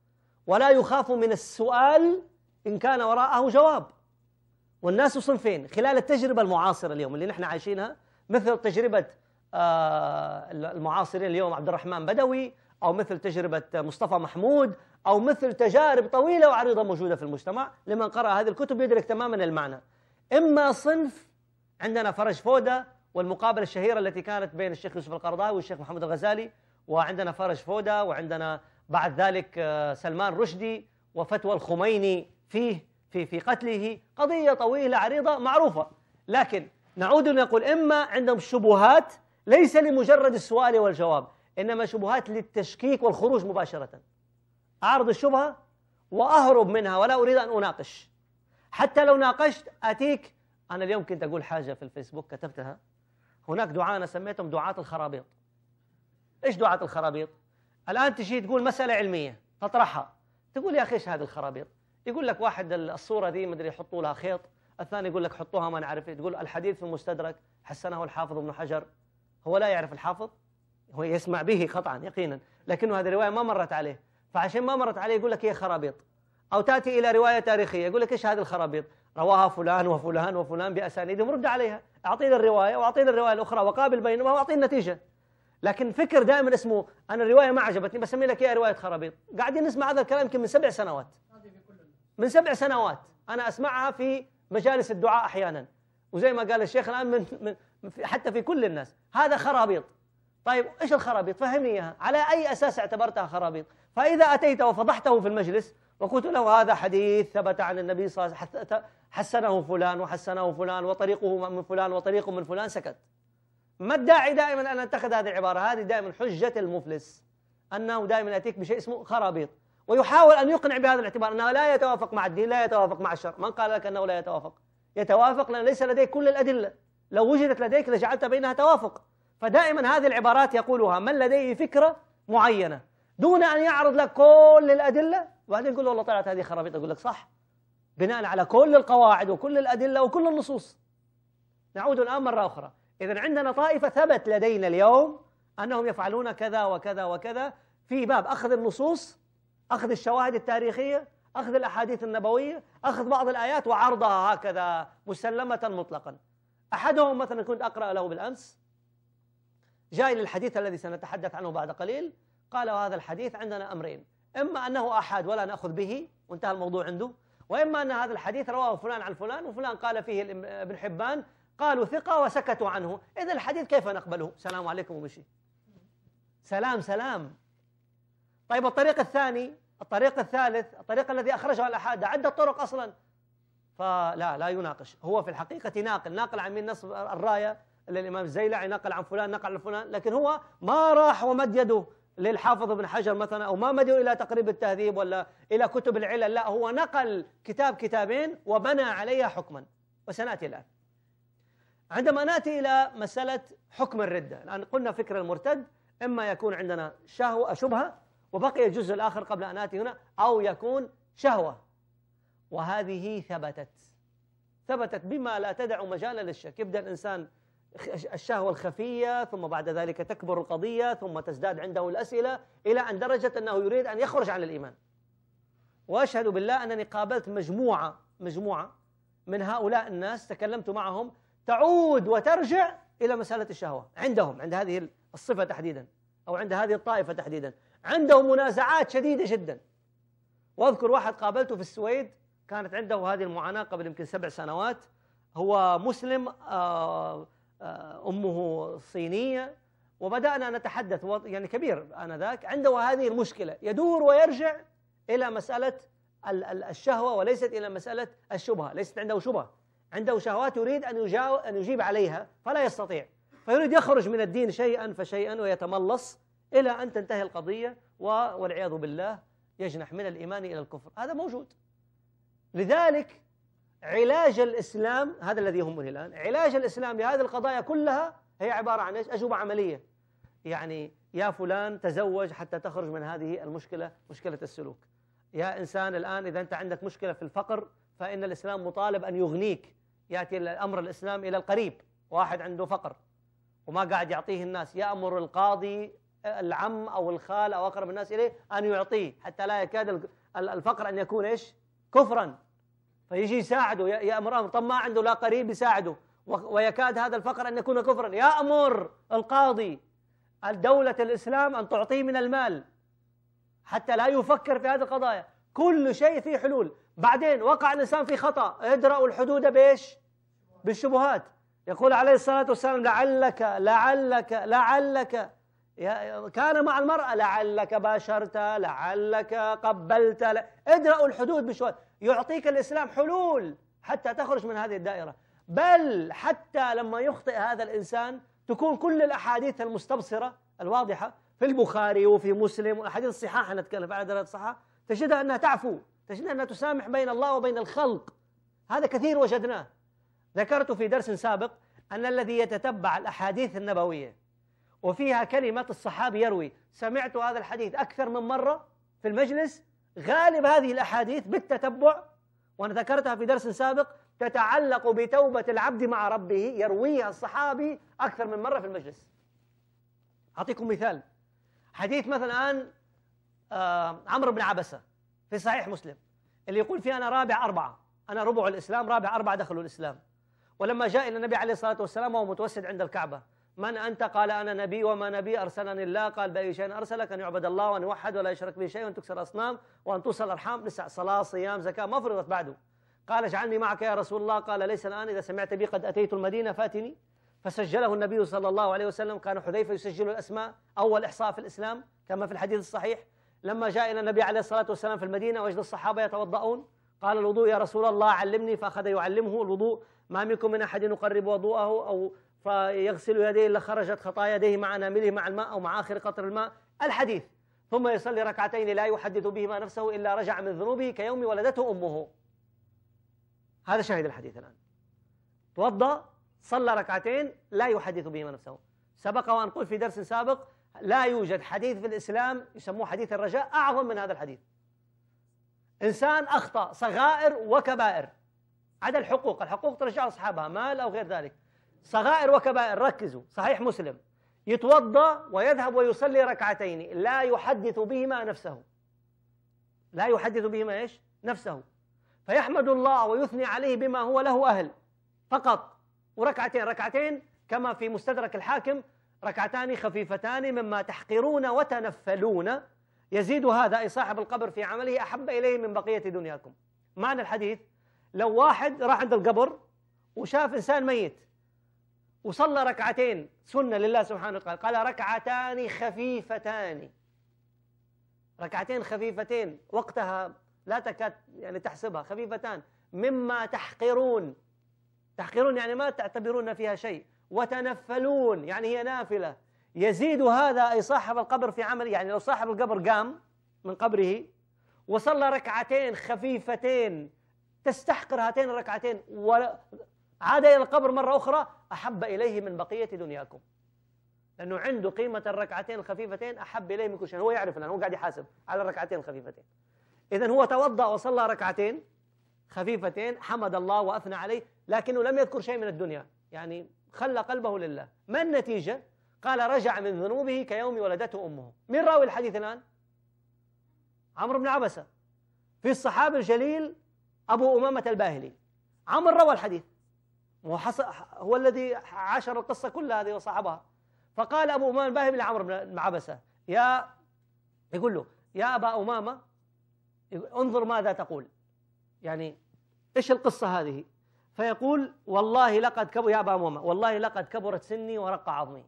ولا يخاف من السؤال إن كان وراءه جواب والناس صنفين خلال التجربة المعاصرة اليوم اللي نحن عايشينها مثل تجربة آه، المعاصرين اليوم عبد الرحمن بدوي أو مثل تجربة مصطفى محمود أو مثل تجارب طويلة وعريضة موجودة في المجتمع لمن قرأ هذه الكتب يدرك تماما المعنى إما صنف عندنا فرج فودة والمقابلة الشهيرة التي كانت بين الشيخ يوسف القرضاوي والشيخ محمد الغزالي وعندنا فرج فودة وعندنا بعد ذلك آه، سلمان رشدي وفتوى الخميني فيه في في قتله قضية طويلة عريضة معروفة لكن نعود ونقول إما عندهم شبهات ليس لمجرد السؤال والجواب إنما شبهات للتشكيك والخروج مباشرة أعرض الشبهة وأهرب منها ولا أريد أن أناقش حتى لو ناقشت أتيك أنا اليوم كنت أقول حاجة في الفيسبوك كتبتها هناك دعاة أنا سميتهم دعاة الخرابيط إيش دعاة الخرابيط؟ الآن تجي تقول مسألة علمية تطرحها تقول يا أخي إيش هذه الخرابيط؟ يقول لك واحد الصورة دي مدري يحطوا لها خيط الثاني يقول لك حطوها ما نعرف تقول الحديث في المستدرك حسنه الحافظ ابن حجر هو لا يعرف الحافظ هو يسمع به قطعا يقينا لكنه هذه الرواية ما مرت عليه فعشان ما مرت عليه يقول لك هي خرابيط أو تأتي إلى رواية تاريخية يقول لك إيش هذه الخرابيط رواها فلان وفلان وفلان بأسانيدهم رد عليها أعطينا الرواية وأعطينا الرواية الأخرى وقابل بينهما وأعطينا النتيجة لكن فكر دائما اسمه أنا الرواية ما عجبتني بسمي لك إياها رواية خرابيط قاعدين نسمع هذا الكلام يمكن من سبع سنوات من سبع سنوات أنا أسمعها في مجالس الدعاء أحيانا وزي ما قال الشيخ الآن من, من حتى في كل الناس هذا خرابيط طيب إيش الخرابيط فهمني إياها على أي أساس اعتبرتها خرابيط فإذا أتيت وفضحته في المجلس وقلت له هذا حديث ثبت عن النبي صلى الله عليه وسلم حسنه فلان وحسنه فلان وطريقه من فلان وطريقه من فلان سكت ما الداعي دائما أن أتخذ هذه العبارة هذه دائما حجة المفلس أنه دائما يأتيك بشيء اسمه خرابيط ويحاول أن يقنع بهذا الاعتبار أنه لا يتوافق مع الدين لا يتوافق مع الشرع من قال لك أنه لا يتوافق يتوافق لأن ليس لديك كل الأدلة لو وجدت لديك لجعلت بينها توافق فدائما هذه العبارات يقولها من لديه فكرة معينة دون أن يعرض لك كل الأدلة وبعدين يقول والله طلعت هذه خرابيط أقول لك صح بناء على كل القواعد وكل الأدلة وكل النصوص نعود الآن مرة أخرى إذا عندنا طائفة ثبت لدينا اليوم أنهم يفعلون كذا وكذا وكذا في باب أخذ النصوص أخذ الشواهد التاريخية أخذ الأحاديث النبوية أخذ بعض الآيات وعرضها هكذا مسلمة مطلقا أحدهم مثلا كنت أقرأ له بالأمس جاي للحديث الذي سنتحدث عنه بعد قليل قال هذا الحديث عندنا أمرين إما أنه أحد ولا نأخذ به وانتهى الموضوع عنده وإما أن هذا الحديث رواه فلان عن فلان وفلان قال فيه ابن حبان قالوا ثقة وسكتوا عنه إذا الحديث كيف نقبله سلام عليكم ومشي سلام سلام طيب الطريق الثاني الطريق الثالث الطريق الذي أخرجه الأحادة عدة طرق أصلا فلا لا يناقش هو في الحقيقة ناقل ناقل عن من نصب الراية للإمام الزيلعي نقل عن فلان نقل عن فلان لكن هو ما راح ومد يده للحافظ ابن حجر مثلا أو ما مد يده إلى تقريب التهذيب ولا إلى كتب العلل لا هو نقل كتاب كتابين وبنى عليها حكما وسنأتي الآن عندما نأتي إلى مسألة حكم الردة الآن قلنا فكر المرتد إما يكون عندنا شهوة شبهة وبقي الجزء الآخر قبل أن آتي هنا أو يكون شهوة وهذه ثبتت ثبتت بما لا تدع مجالا للشك يبدأ الإنسان الشهوة الخفية ثم بعد ذلك تكبر القضية ثم تزداد عنده الأسئلة إلى أن درجة أنه يريد أن يخرج عن الإيمان وأشهد بالله أنني قابلت مجموعة مجموعة من هؤلاء الناس تكلمت معهم تعود وترجع إلى مسألة الشهوة عندهم عند هذه الصفة تحديدا أو عند هذه الطائفة تحديدا عنده منازعات شديدة جدا وأذكر واحد قابلته في السويد كانت عنده هذه المعاناة قبل يمكن سبع سنوات هو مسلم آه، آه، أمه صينية وبدأنا نتحدث يعني كبير آنذاك عنده هذه المشكلة يدور ويرجع إلى مسألة الشهوة وليست إلى مسألة الشبهة ليست عنده شبهة عنده شهوات يريد أن, أن يجيب عليها فلا يستطيع فيريد يخرج من الدين شيئا فشيئا ويتملص إلى أن تنتهي القضية والعياذ بالله يجنح من الإيمان إلى الكفر هذا موجود لذلك علاج الإسلام هذا الذي يهمني الآن علاج الإسلام لهذه القضايا كلها هي عبارة عن إيش أجوبة عملية يعني يا فلان تزوج حتى تخرج من هذه المشكلة مشكلة السلوك يا إنسان الآن إذا أنت عندك مشكلة في الفقر فإن الإسلام مطالب أن يغنيك يأتي الأمر الإسلام إلى القريب واحد عنده فقر وما قاعد يعطيه الناس يأمر القاضي العم أو الخال أو أقرب الناس إليه أن يعطيه حتى لا يكاد الفقر أن يكون إيش كفرا فيجي يساعده يأمر أمر طب ما عنده لا قريب يساعده ويكاد هذا الفقر أن يكون كفرا يأمر القاضي دولة الإسلام أن تعطيه من المال حتى لا يفكر في هذه القضايا كل شيء فيه حلول بعدين وقع الإنسان في خطأ ادرأوا الحدود بإيش بالشبهات يقول عليه الصلاة والسلام لعلك لعلك لعلك كان مع المرأة لعلك باشرت لعلك قبلت ادرأوا الحدود بشوي يعطيك الإسلام حلول حتى تخرج من هذه الدائرة بل حتى لما يخطئ هذا الإنسان تكون كل الأحاديث المستبصرة الواضحة في البخاري وفي مسلم وأحاديث الصحاحة نتكلم في درجة الصحة تجدها أنها تعفو تجدها أنها تسامح بين الله وبين الخلق هذا كثير وجدناه ذكرت في درس سابق أن الذي يتتبع الأحاديث النبوية وفيها كلمة الصحابي يروي سمعت هذا الحديث أكثر من مرة في المجلس غالب هذه الأحاديث بالتتبع وأنا ذكرتها في درس سابق تتعلق بتوبة العبد مع ربه يرويها الصحابي أكثر من مرة في المجلس أعطيكم مثال حديث مثلا الآن آه، عمرو بن عبسة في صحيح مسلم اللي يقول فيه أنا رابع أربعة أنا ربع الإسلام رابع أربعة دخلوا الإسلام ولما جاء إلى النبي عليه الصلاة والسلام وهو متوسد عند الكعبة من أنت قال أنا نبي وما نبي أرسلني الله قال بأي شيء أرسلك أن يعبد الله وأن يوحد ولا يشرك به شيء وأن تكسر أصنام وأن توصل أرحام لسع صلاة صيام زكاة ما فرضت بعده قال اجعلني معك يا رسول الله قال ليس الآن إذا سمعت بي قد أتيت المدينة فاتني فسجله النبي صلى الله عليه وسلم كان حذيفة يسجل الأسماء أول إحصاء في الإسلام كما في الحديث الصحيح لما جاء إلى النبي عليه الصلاة والسلام في المدينة وجد الصحابة يتوضؤون قال الوضوء يا رسول الله علمني فأخذ يعلمه الوضوء ما منكم من أحد يقرب وضوءه أو فيغسل يديه إلا خرجت خطايا يديه مع نامله مع الماء أو مع آخر قطر الماء الحديث ثم يصلي ركعتين لا يحدث بهما نفسه إلا رجع من ذنوبه كيوم ولدته أمه هذا شاهد الحديث الآن توضأ صلى ركعتين لا يحدث بهما نفسه سبق وأن قلت في درس سابق لا يوجد حديث في الإسلام يسموه حديث الرجاء أعظم من هذا الحديث إنسان أخطأ صغائر وكبائر عدا الحقوق الحقوق ترجع أصحابها مال أو غير ذلك صغائر وكبائر ركزوا صحيح مسلم يتوضا ويذهب ويصلي ركعتين لا يحدث بهما نفسه لا يحدث بهما ايش نفسه فيحمد الله ويثني عليه بما هو له اهل فقط وركعتين ركعتين كما في مستدرك الحاكم ركعتان خفيفتان مما تحقرون وتنفلون يزيد هذا اي صاحب القبر في عمله احب اليه من بقيه دنياكم معنى الحديث لو واحد راح عند القبر وشاف انسان ميت وصلى ركعتين سنة لله سبحانه وتعالى قال ركعتان خفيفتان ركعتين خفيفتين وقتها لا تكاد يعني تحسبها خفيفتان مما تحقرون تحقرون يعني ما تعتبرون فيها شيء وتنفلون يعني هي نافلة يزيد هذا أي صاحب القبر في عمله يعني لو صاحب القبر قام من قبره وصلى ركعتين خفيفتين تستحقر هاتين الركعتين عاد إلى القبر مرة أخرى أحب إليه من بقية دنياكم لأنه عنده قيمة الركعتين الخفيفتين أحب إليه من كل شيء هو يعرف الآن هو قاعد يحاسب على الركعتين الخفيفتين إذا هو توضأ وصلى ركعتين خفيفتين حمد الله وأثنى عليه لكنه لم يذكر شيء من الدنيا يعني خلى قلبه لله ما النتيجة؟ قال رجع من ذنوبه كيوم ولدته أمه من راوي الحديث الآن؟ عمرو بن عبسة في الصحابي الجليل أبو أمامة الباهلي عمرو روى الحديث هو الذي عاشر القصة كل هذه وصاحبها فقال أبو أمامة الباهلي لعمرو بن عبسة يا يقول له يا أبا أمامة انظر ماذا تقول يعني إيش القصة هذه فيقول والله لقد كبر يا أبا أمامة والله لقد كبرت سني ورق عظمي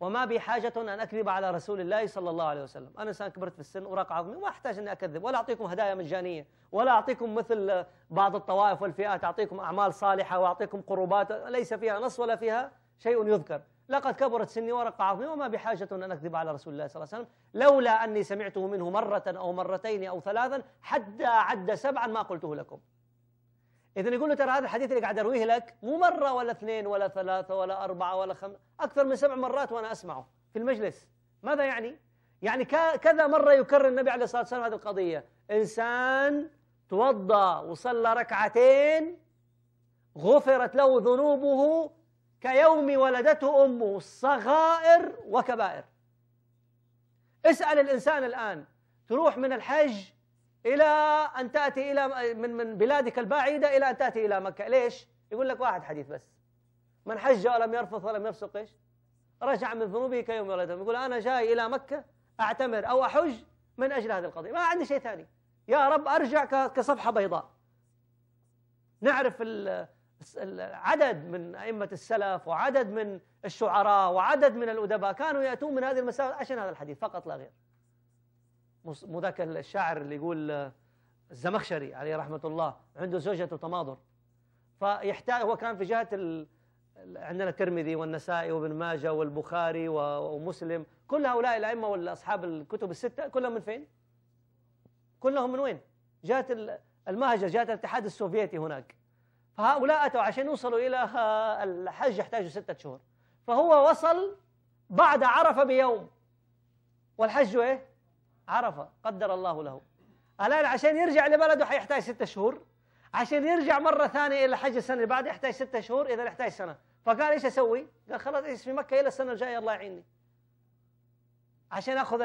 وما بي حاجة أن أكذب على رسول الله صلى الله عليه وسلم أنا إنسان كبرت في السن ورق عظمي وما أحتاج أني أكذب ولا أعطيكم هدايا مجانية ولا أعطيكم مثل بعض الطوائف والفئات أعطيكم أعمال صالحة وأعطيكم قربات ليس فيها نص ولا فيها شيء يذكر لقد كبرت سني ورق عظمي وما بحاجة أن أكذب على رسول الله صلى الله عليه وسلم لولا أني سمعته منه مرة أو مرتين أو ثلاثا حتى عد سبعا ما قلته لكم إذا يقول له ترى هذا الحديث اللي قاعد أرويه لك مو مرة ولا اثنين ولا ثلاثة ولا أربعة ولا خمسة أكثر من سبع مرات وأنا أسمعه في المجلس ماذا يعني؟ يعني كذا مرة يكرر النبي عليه الصلاة والسلام هذه القضية إنسان توضأ وصلى ركعتين غفرت له ذنوبه كيوم ولدته أمه صغائر وكبائر اسأل الإنسان الآن تروح من الحج إلى أن تأتي إلى من من بلادك البعيدة إلى أن تأتي إلى مكة ليش؟ يقول لك واحد حديث بس من حج ولم يرفث ولم يفسق إيش؟ رجع من ذنوبه كيوم ولدهم يقول أنا جاي إلى مكة أعتمر أو أحج من أجل هذه القضية ما عندي شيء ثاني يا رب أرجع كصفحة بيضاء نعرف عدد من أئمة السلف وعدد من الشعراء وعدد من الأدباء كانوا يأتون من هذه المسائل عشان هذا الحديث فقط لا غير مو ذاك الشاعر اللي يقول آه، الزمخشري عليه رحمه الله عنده زوجته تماضر فيحتاج هو كان في جهه ال... عندنا الترمذي والنسائي وابن ماجه والبخاري ومسلم كل هؤلاء الائمه والاصحاب الكتب السته كلهم من فين؟ كلهم من وين؟ جهه المهجر جهه الاتحاد السوفيتي هناك فهؤلاء اتوا عشان يوصلوا الى آه، الحج يحتاجوا سته شهور فهو وصل بعد عرفه بيوم والحج ايه؟ عرفة قدر الله له الآن عشان يرجع لبلده حيحتاج ستة شهور عشان يرجع مرة ثانية إلى حج السنة اللي بعدها يحتاج ستة شهور إذا يحتاج سنة فقال إيش أسوي؟ قال خلاص إيش في مكة إلى السنة الجاية الله يعيني عشان أخذ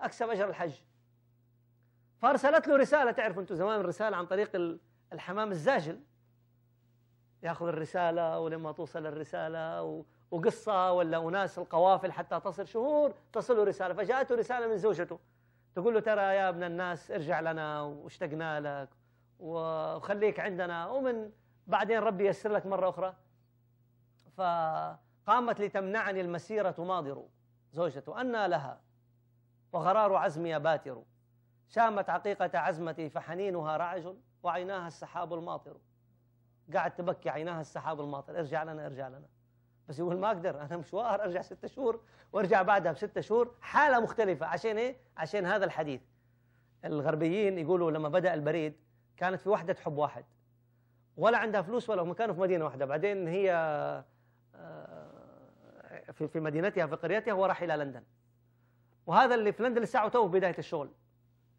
أكسب أجر الحج فأرسلت له رسالة تعرفوا أنتم زمان الرسالة عن طريق الحمام الزاجل ياخذ الرسالة ولما توصل الرسالة و... وقصة ولا أناس القوافل حتى تصل شهور تصل رسالة فجاءته رسالة من زوجته تقول له ترى يا ابن الناس ارجع لنا واشتقنا لك وخليك عندنا ومن بعدين ربي ييسر لك مرة أخرى فقامت لتمنعني المسيرة ماضر زوجته أنى لها وغرار عزمي باتر شامت عقيقة عزمتي فحنينها رعج وعيناها السحاب الماطر قاعد تبكي عيناها السحاب الماطر ارجع لنا ارجع لنا بس يقول ما اقدر انا مشوار ارجع ستة شهور وارجع بعدها بستة شهور حاله مختلفه عشان ايه؟ عشان هذا الحديث الغربيين يقولوا لما بدا البريد كانت في وحده تحب واحد ولا عندها فلوس ولا هم كانوا في مدينه واحده بعدين هي آه، في في مدينتها في قريتها هو راح الى لندن وهذا اللي في لندن لسه تو بدايه الشغل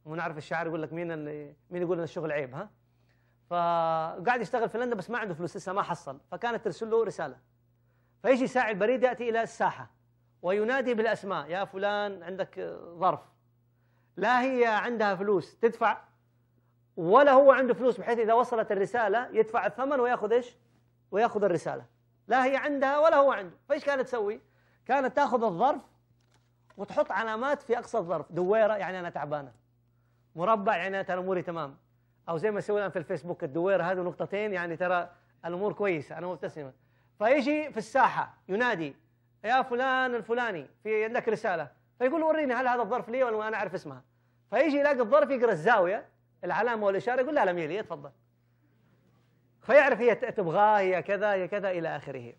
ونعرف الشاعر يقول لك مين اللي مين يقول ان الشغل عيب ها فقاعد يشتغل في لندن بس ما عنده فلوس لسه ما حصل فكانت ترسل له رساله فيجي ساعي البريد ياتي الى الساحه وينادي بالاسماء يا فلان عندك ظرف لا هي عندها فلوس تدفع ولا هو عنده فلوس بحيث اذا وصلت الرساله يدفع الثمن وياخذ ايش؟ وياخذ الرساله لا هي عندها ولا هو عنده فايش كانت تسوي؟ كانت تاخذ الظرف وتحط علامات في اقصى الظرف دويره يعني انا تعبانه مربع يعني ترى اموري تمام او زي ما يسوي الان في الفيسبوك الدويره هذه نقطتين يعني ترى الامور كويسه انا مبتسمه فيجي في الساحه ينادي يا فلان الفلاني في عندك رساله فيقول وريني هل هذا الظرف لي ولا انا اعرف اسمها فيجي يلاقي الظرف يقرا الزاويه العلامه والاشاره يقول لا لم يلي تفضل فيعرف هي تبغاه هي كذا هي كذا الى اخره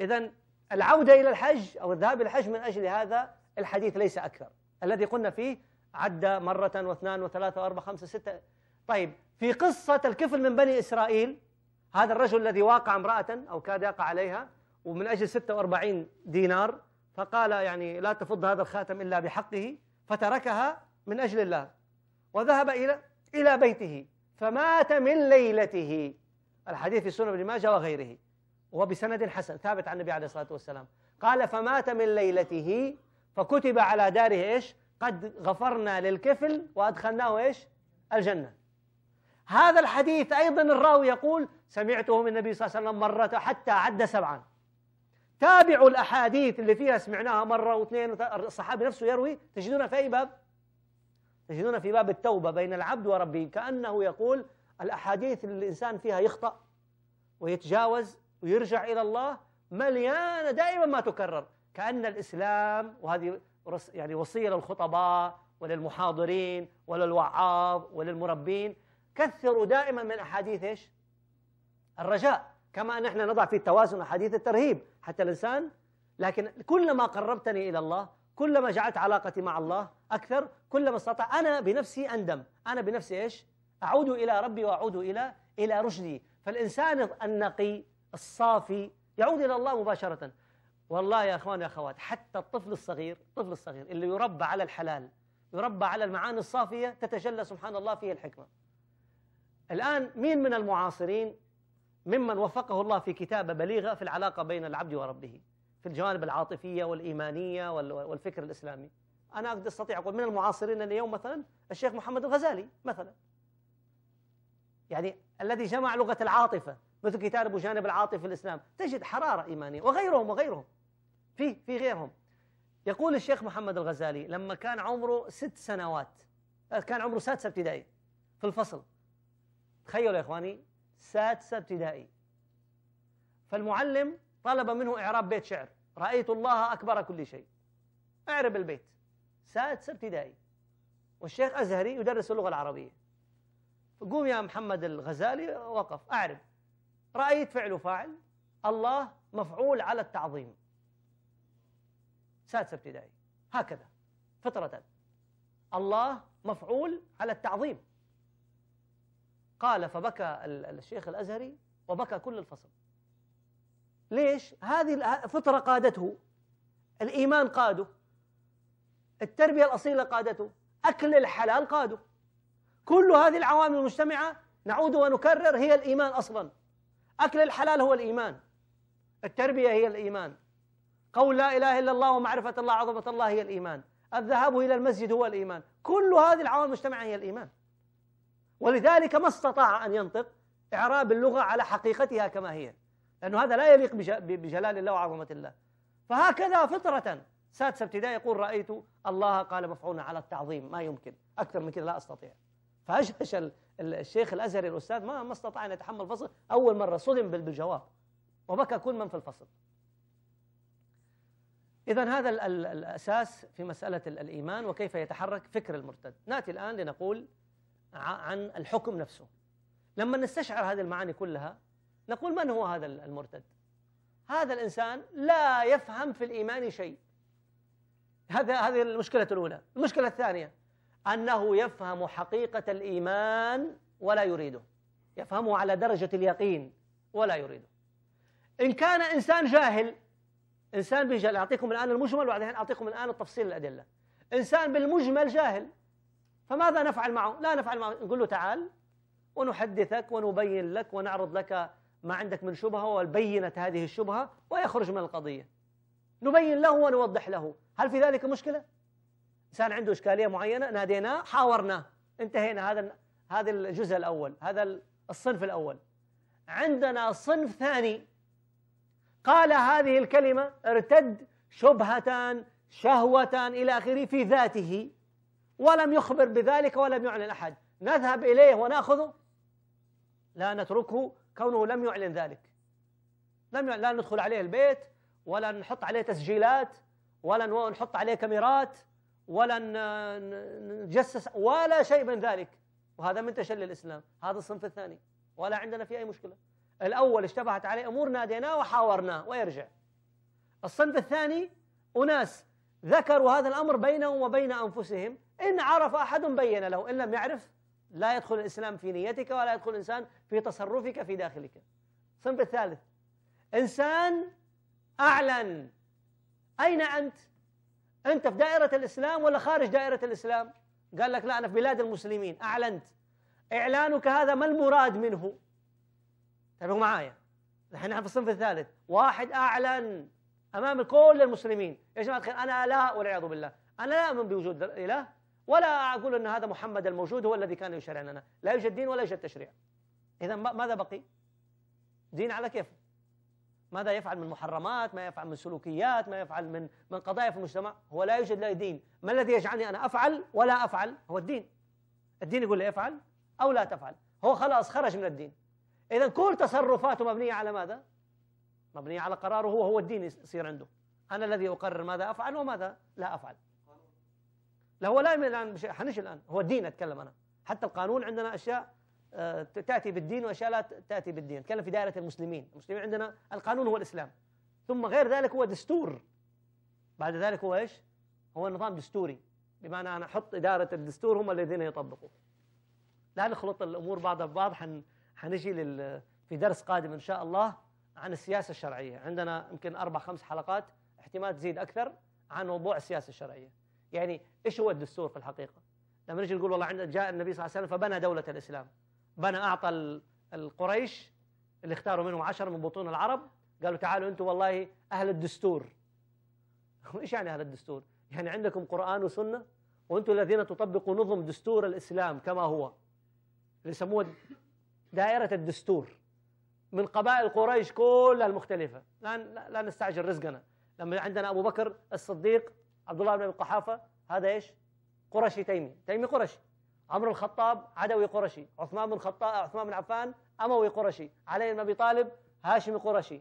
اذا العوده الى الحج او الذهاب الى الحج من اجل هذا الحديث ليس اكثر الذي قلنا فيه عد مرة واثنان وثلاثة وأربعة خمسة ستة طيب في قصة الكفل من بني إسرائيل هذا الرجل الذي واقع امرأة أو كاد يقع عليها ومن أجل 46 دينار فقال يعني لا تفض هذا الخاتم إلا بحقه فتركها من أجل الله وذهب إلى إلى بيته فمات من ليلته الحديث في سنة ابن ماجه وغيره وبسند حسن ثابت عن النبي عليه الصلاة والسلام قال فمات من ليلته فكتب على داره إيش قد غفرنا للكفل وأدخلناه إيش الجنة هذا الحديث أيضا الراوي يقول سمعته من النبي صلى الله عليه وسلم مرة حتى عد سبعا تابعوا الأحاديث اللي فيها سمعناها مرة واثنين الصحابي نفسه يروي تجدون في أي باب تجدون في باب التوبة بين العبد وربه كأنه يقول الأحاديث اللي الإنسان فيها يخطأ ويتجاوز ويرجع إلى الله مليانة دائما ما تكرر كأن الإسلام وهذه يعني وصية للخطباء وللمحاضرين وللوعاظ وللمربين كثروا دائما من أحاديث إيش؟ الرجاء كما أن احنا نضع في التوازن أحاديث الترهيب حتى الإنسان لكن كلما قربتني إلى الله كلما جعلت علاقتي مع الله أكثر كلما استطع أنا بنفسي أندم أنا بنفسي إيش أعود إلى ربي وأعود إلى إلى رشدي فالإنسان النقي الصافي يعود إلى الله مباشرة والله يا أخوان يا أخوات حتى الطفل الصغير الطفل الصغير اللي يربى على الحلال يربى على المعاني الصافية تتجلى سبحان الله فيه الحكمة الآن مين من المعاصرين ممن وفقه الله في كتابة بليغة في العلاقة بين العبد وربه في الجوانب العاطفية والإيمانية والفكر الإسلامي أنا أستطيع أقول من المعاصرين اليوم مثلا الشيخ محمد الغزالي مثلا يعني الذي جمع لغة العاطفة مثل كتاب جانب العاطفة في الإسلام تجد حرارة إيمانية وغيرهم وغيرهم في في غيرهم يقول الشيخ محمد الغزالي لما كان عمره ست سنوات آه، كان عمره سادسة ابتدائي في الفصل تخيلوا يا إخواني سادسة ابتدائي فالمعلم طلب منه إعراب بيت شعر رأيت الله أكبر كل شيء أعرب البيت سادسة ابتدائي والشيخ أزهري يدرس اللغة العربية قوم يا محمد الغزالي وقف أعرب رأيت فعل فاعل الله مفعول على التعظيم سادسة ابتدائي هكذا فطرة الله مفعول على التعظيم قال فبكى الشيخ الأزهري وبكى كل الفصل ليش؟ هذه الفطرة قادته الإيمان قاده التربية الأصيلة قادته أكل الحلال قاده كل هذه العوامل المجتمعة نعود ونكرر هي الإيمان أصلا أكل الحلال هو الإيمان التربية هي الإيمان قول لا إله إلا الله ومعرفة الله عظمة الله هي الإيمان الذهاب إلى المسجد هو الإيمان كل هذه العوامل المجتمعة هي الإيمان ولذلك ما استطاع أن ينطق إعراب اللغة على حقيقتها كما هي لأنه هذا لا يليق بجلال الله وعظمة الله فهكذا فطرة سادسة ابتدائي يقول رأيت الله قال مفعولا على التعظيم ما يمكن أكثر من كذا لا أستطيع فأجهش الشيخ الأزهري الأستاذ ما ما استطاع أن يتحمل فصل أول مرة صدم بالجواب وبكى كل من في الفصل إذا هذا الأساس في مسألة الإيمان وكيف يتحرك فكر المرتد نأتي الآن لنقول عن الحكم نفسه لما نستشعر هذه المعاني كلها نقول من هو هذا المرتد هذا الإنسان لا يفهم في الإيمان شيء هذا هذه المشكلة الأولى المشكلة الثانية أنه يفهم حقيقة الإيمان ولا يريده يفهمه على درجة اليقين ولا يريده إن كان إنسان جاهل إنسان بجهل أعطيكم الآن المجمل وبعدين أعطيكم الآن التفصيل الأدلة إنسان بالمجمل جاهل فماذا نفعل معه لا نفعل معه نقول له تعال ونحدثك ونبين لك ونعرض لك ما عندك من شبهة والبينة هذه الشبهة ويخرج من القضية نبين له ونوضح له هل في ذلك مشكلة؟ إنسان عنده إشكالية معينة ناديناه حاورناه انتهينا هذا هذا الجزء الأول هذا الصنف الأول عندنا صنف ثاني قال هذه الكلمة ارتد شبهة شهوة إلى آخره في ذاته ولم يخبر بذلك ولم يعلن أحد نذهب إليه ونأخذه لا نتركه كونه لم يعلن ذلك لم يعلن لا ندخل عليه البيت ولا نحط عليه تسجيلات ولا نحط عليه كاميرات ولا نجسس ولا شيء من ذلك وهذا من تشل الإسلام هذا الصنف الثاني ولا عندنا فيه أي مشكلة الأول اشتبهت عليه أمور ناديناه وحاورناه ويرجع الصنف الثاني أناس ذكروا هذا الأمر بينهم وبين أنفسهم إن عرف أحد بين له إن لم يعرف لا يدخل الإسلام في نيتك ولا يدخل الإنسان في تصرفك في داخلك الصنف الثالث إنسان أعلن أين أنت؟ أنت في دائرة الإسلام ولا خارج دائرة الإسلام؟ قال لك لا أنا في بلاد المسلمين أعلنت إعلانك هذا ما المراد منه؟ تابعوا معايا الحين نحن في الصنف الثالث واحد أعلن أمام كل المسلمين يا جماعة الخير أنا لا والعياذ بالله أنا لا أؤمن بوجود الإله ولا أقول أن هذا محمد الموجود هو الذي كان يشرع لنا لا يوجد دين ولا يوجد تشريع إذا ماذا بقي دين على كيفه ماذا يفعل من محرمات ما يفعل من سلوكيات ما يفعل من من قضايا في المجتمع هو لا يوجد له دين ما الذي يجعلني أنا أفعل ولا أفعل هو الدين الدين يقول لي افعل أو لا تفعل هو خلاص خرج من الدين إذا كل تصرفاته مبنية على ماذا مبنية على قراره هو هو الدين يصير عنده أنا الذي أقرر ماذا أفعل وماذا لا أفعل لا هو لا يؤمن الآن بشيء حنش الآن هو الدين أتكلم أنا حتى القانون عندنا أشياء آه، تأتي بالدين وأشياء لا تأتي بالدين أتكلم في دائرة المسلمين المسلمين عندنا القانون هو الإسلام ثم غير ذلك هو دستور بعد ذلك هو إيش هو نظام دستوري بمعنى أنا أحط إدارة الدستور هم الذين يطبقوا لا نخلط الأمور بعضها ببعض حن حنجي لل في درس قادم إن شاء الله عن السياسة الشرعية عندنا يمكن أربع خمس حلقات احتمال تزيد أكثر عن موضوع السياسة الشرعية يعني ايش هو الدستور في الحقيقه؟ لما نجي نقول والله عندنا جاء النبي صلى الله عليه وسلم فبنى دوله الاسلام بنى اعطى القريش اللي اختاروا منهم عشر من بطون العرب قالوا تعالوا انتم والله اهل الدستور ايش يعني اهل الدستور؟ يعني عندكم قران وسنه وانتم الذين تطبقوا نظم دستور الاسلام كما هو اللي يسموه دائره الدستور من قبائل قريش كلها المختلفه لا لا, لا نستعجل رزقنا لما عندنا ابو بكر الصديق عبد الله بن ابي قحافه هذا ايش؟ قرشي تيمي، تيمي قرشي. عمر الخطاب عدوي قرشي، عثمان بن الخطاب عثمان بن عفان اموي قرشي، علي بن ابي طالب هاشمي قرشي.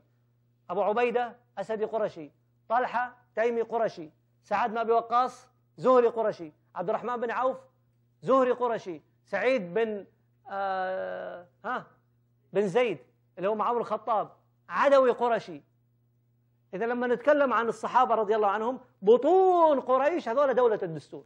ابو عبيده اسدي قرشي، طلحه تيمي قرشي، سعد بن ابي وقاص زهري قرشي، عبد الرحمن بن عوف زهري قرشي، سعيد بن آه ها بن زيد اللي هو مع عمر الخطاب عدوي قرشي. اذا لما نتكلم عن الصحابه رضي الله عنهم بطون قريش هذول دولة الدستور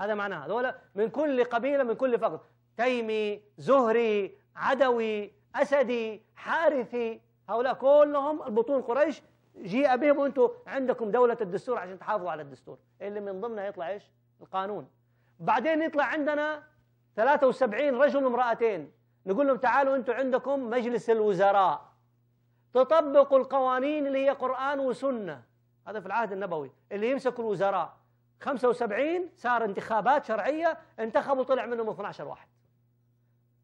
هذا معناه هذول من كل قبيلة من كل فقر تيمي زهري عدوي أسدي حارثي هؤلاء كلهم البطون قريش جيء بهم وانتم عندكم دولة الدستور عشان تحافظوا على الدستور اللي من ضمنها يطلع ايش؟ القانون بعدين يطلع عندنا 73 رجل وامرأتين نقول لهم تعالوا انتم عندكم مجلس الوزراء تطبقوا القوانين اللي هي قرآن وسنة هذا في العهد النبوي اللي يمسك الوزراء 75 صار انتخابات شرعية انتخبوا طلع منهم 12 واحد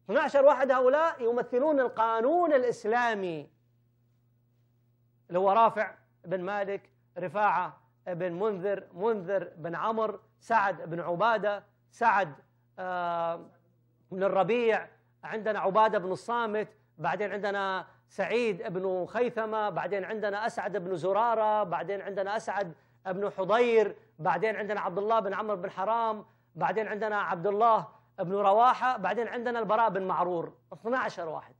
12 واحد هؤلاء يمثلون القانون الإسلامي اللي هو رافع بن مالك رفاعة بن منذر منذر بن عمر سعد بن عبادة سعد آه بن الربيع عندنا عبادة بن الصامت بعدين عندنا سعيد بن خيثمة بعدين عندنا أسعد بن زرارة بعدين عندنا أسعد بن حضير بعدين عندنا عبد الله بن عمرو بن حرام بعدين عندنا عبد الله بن رواحة بعدين عندنا البراء بن معرور 12 واحد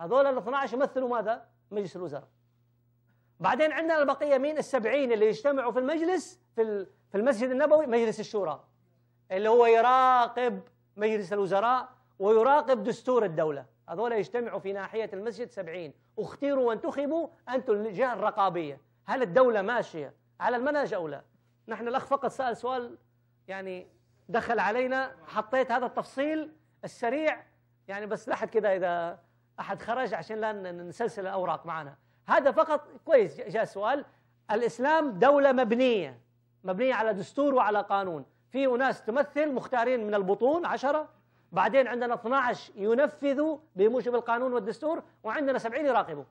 هذول ال 12 يمثلوا ماذا؟ مجلس الوزراء بعدين عندنا البقية مين؟ السبعين اللي يجتمعوا في المجلس في في المسجد النبوي مجلس الشورى اللي هو يراقب مجلس الوزراء ويراقب دستور الدولة هذول يجتمعوا في ناحية المسجد سبعين اختيروا وانتخبوا أنتم الجهة الرقابية هل الدولة ماشية على المنهج أو لا نحن الأخ فقط سأل سؤال يعني دخل علينا حطيت هذا التفصيل السريع يعني بس لحد كده إذا أحد خرج عشان لا نسلسل الأوراق معنا هذا فقط كويس جاء سؤال الإسلام دولة مبنية مبنية على دستور وعلى قانون في أناس تمثل مختارين من البطون عشرة بعدين عندنا 12 ينفذوا بموجب القانون والدستور وعندنا 70 يراقبوا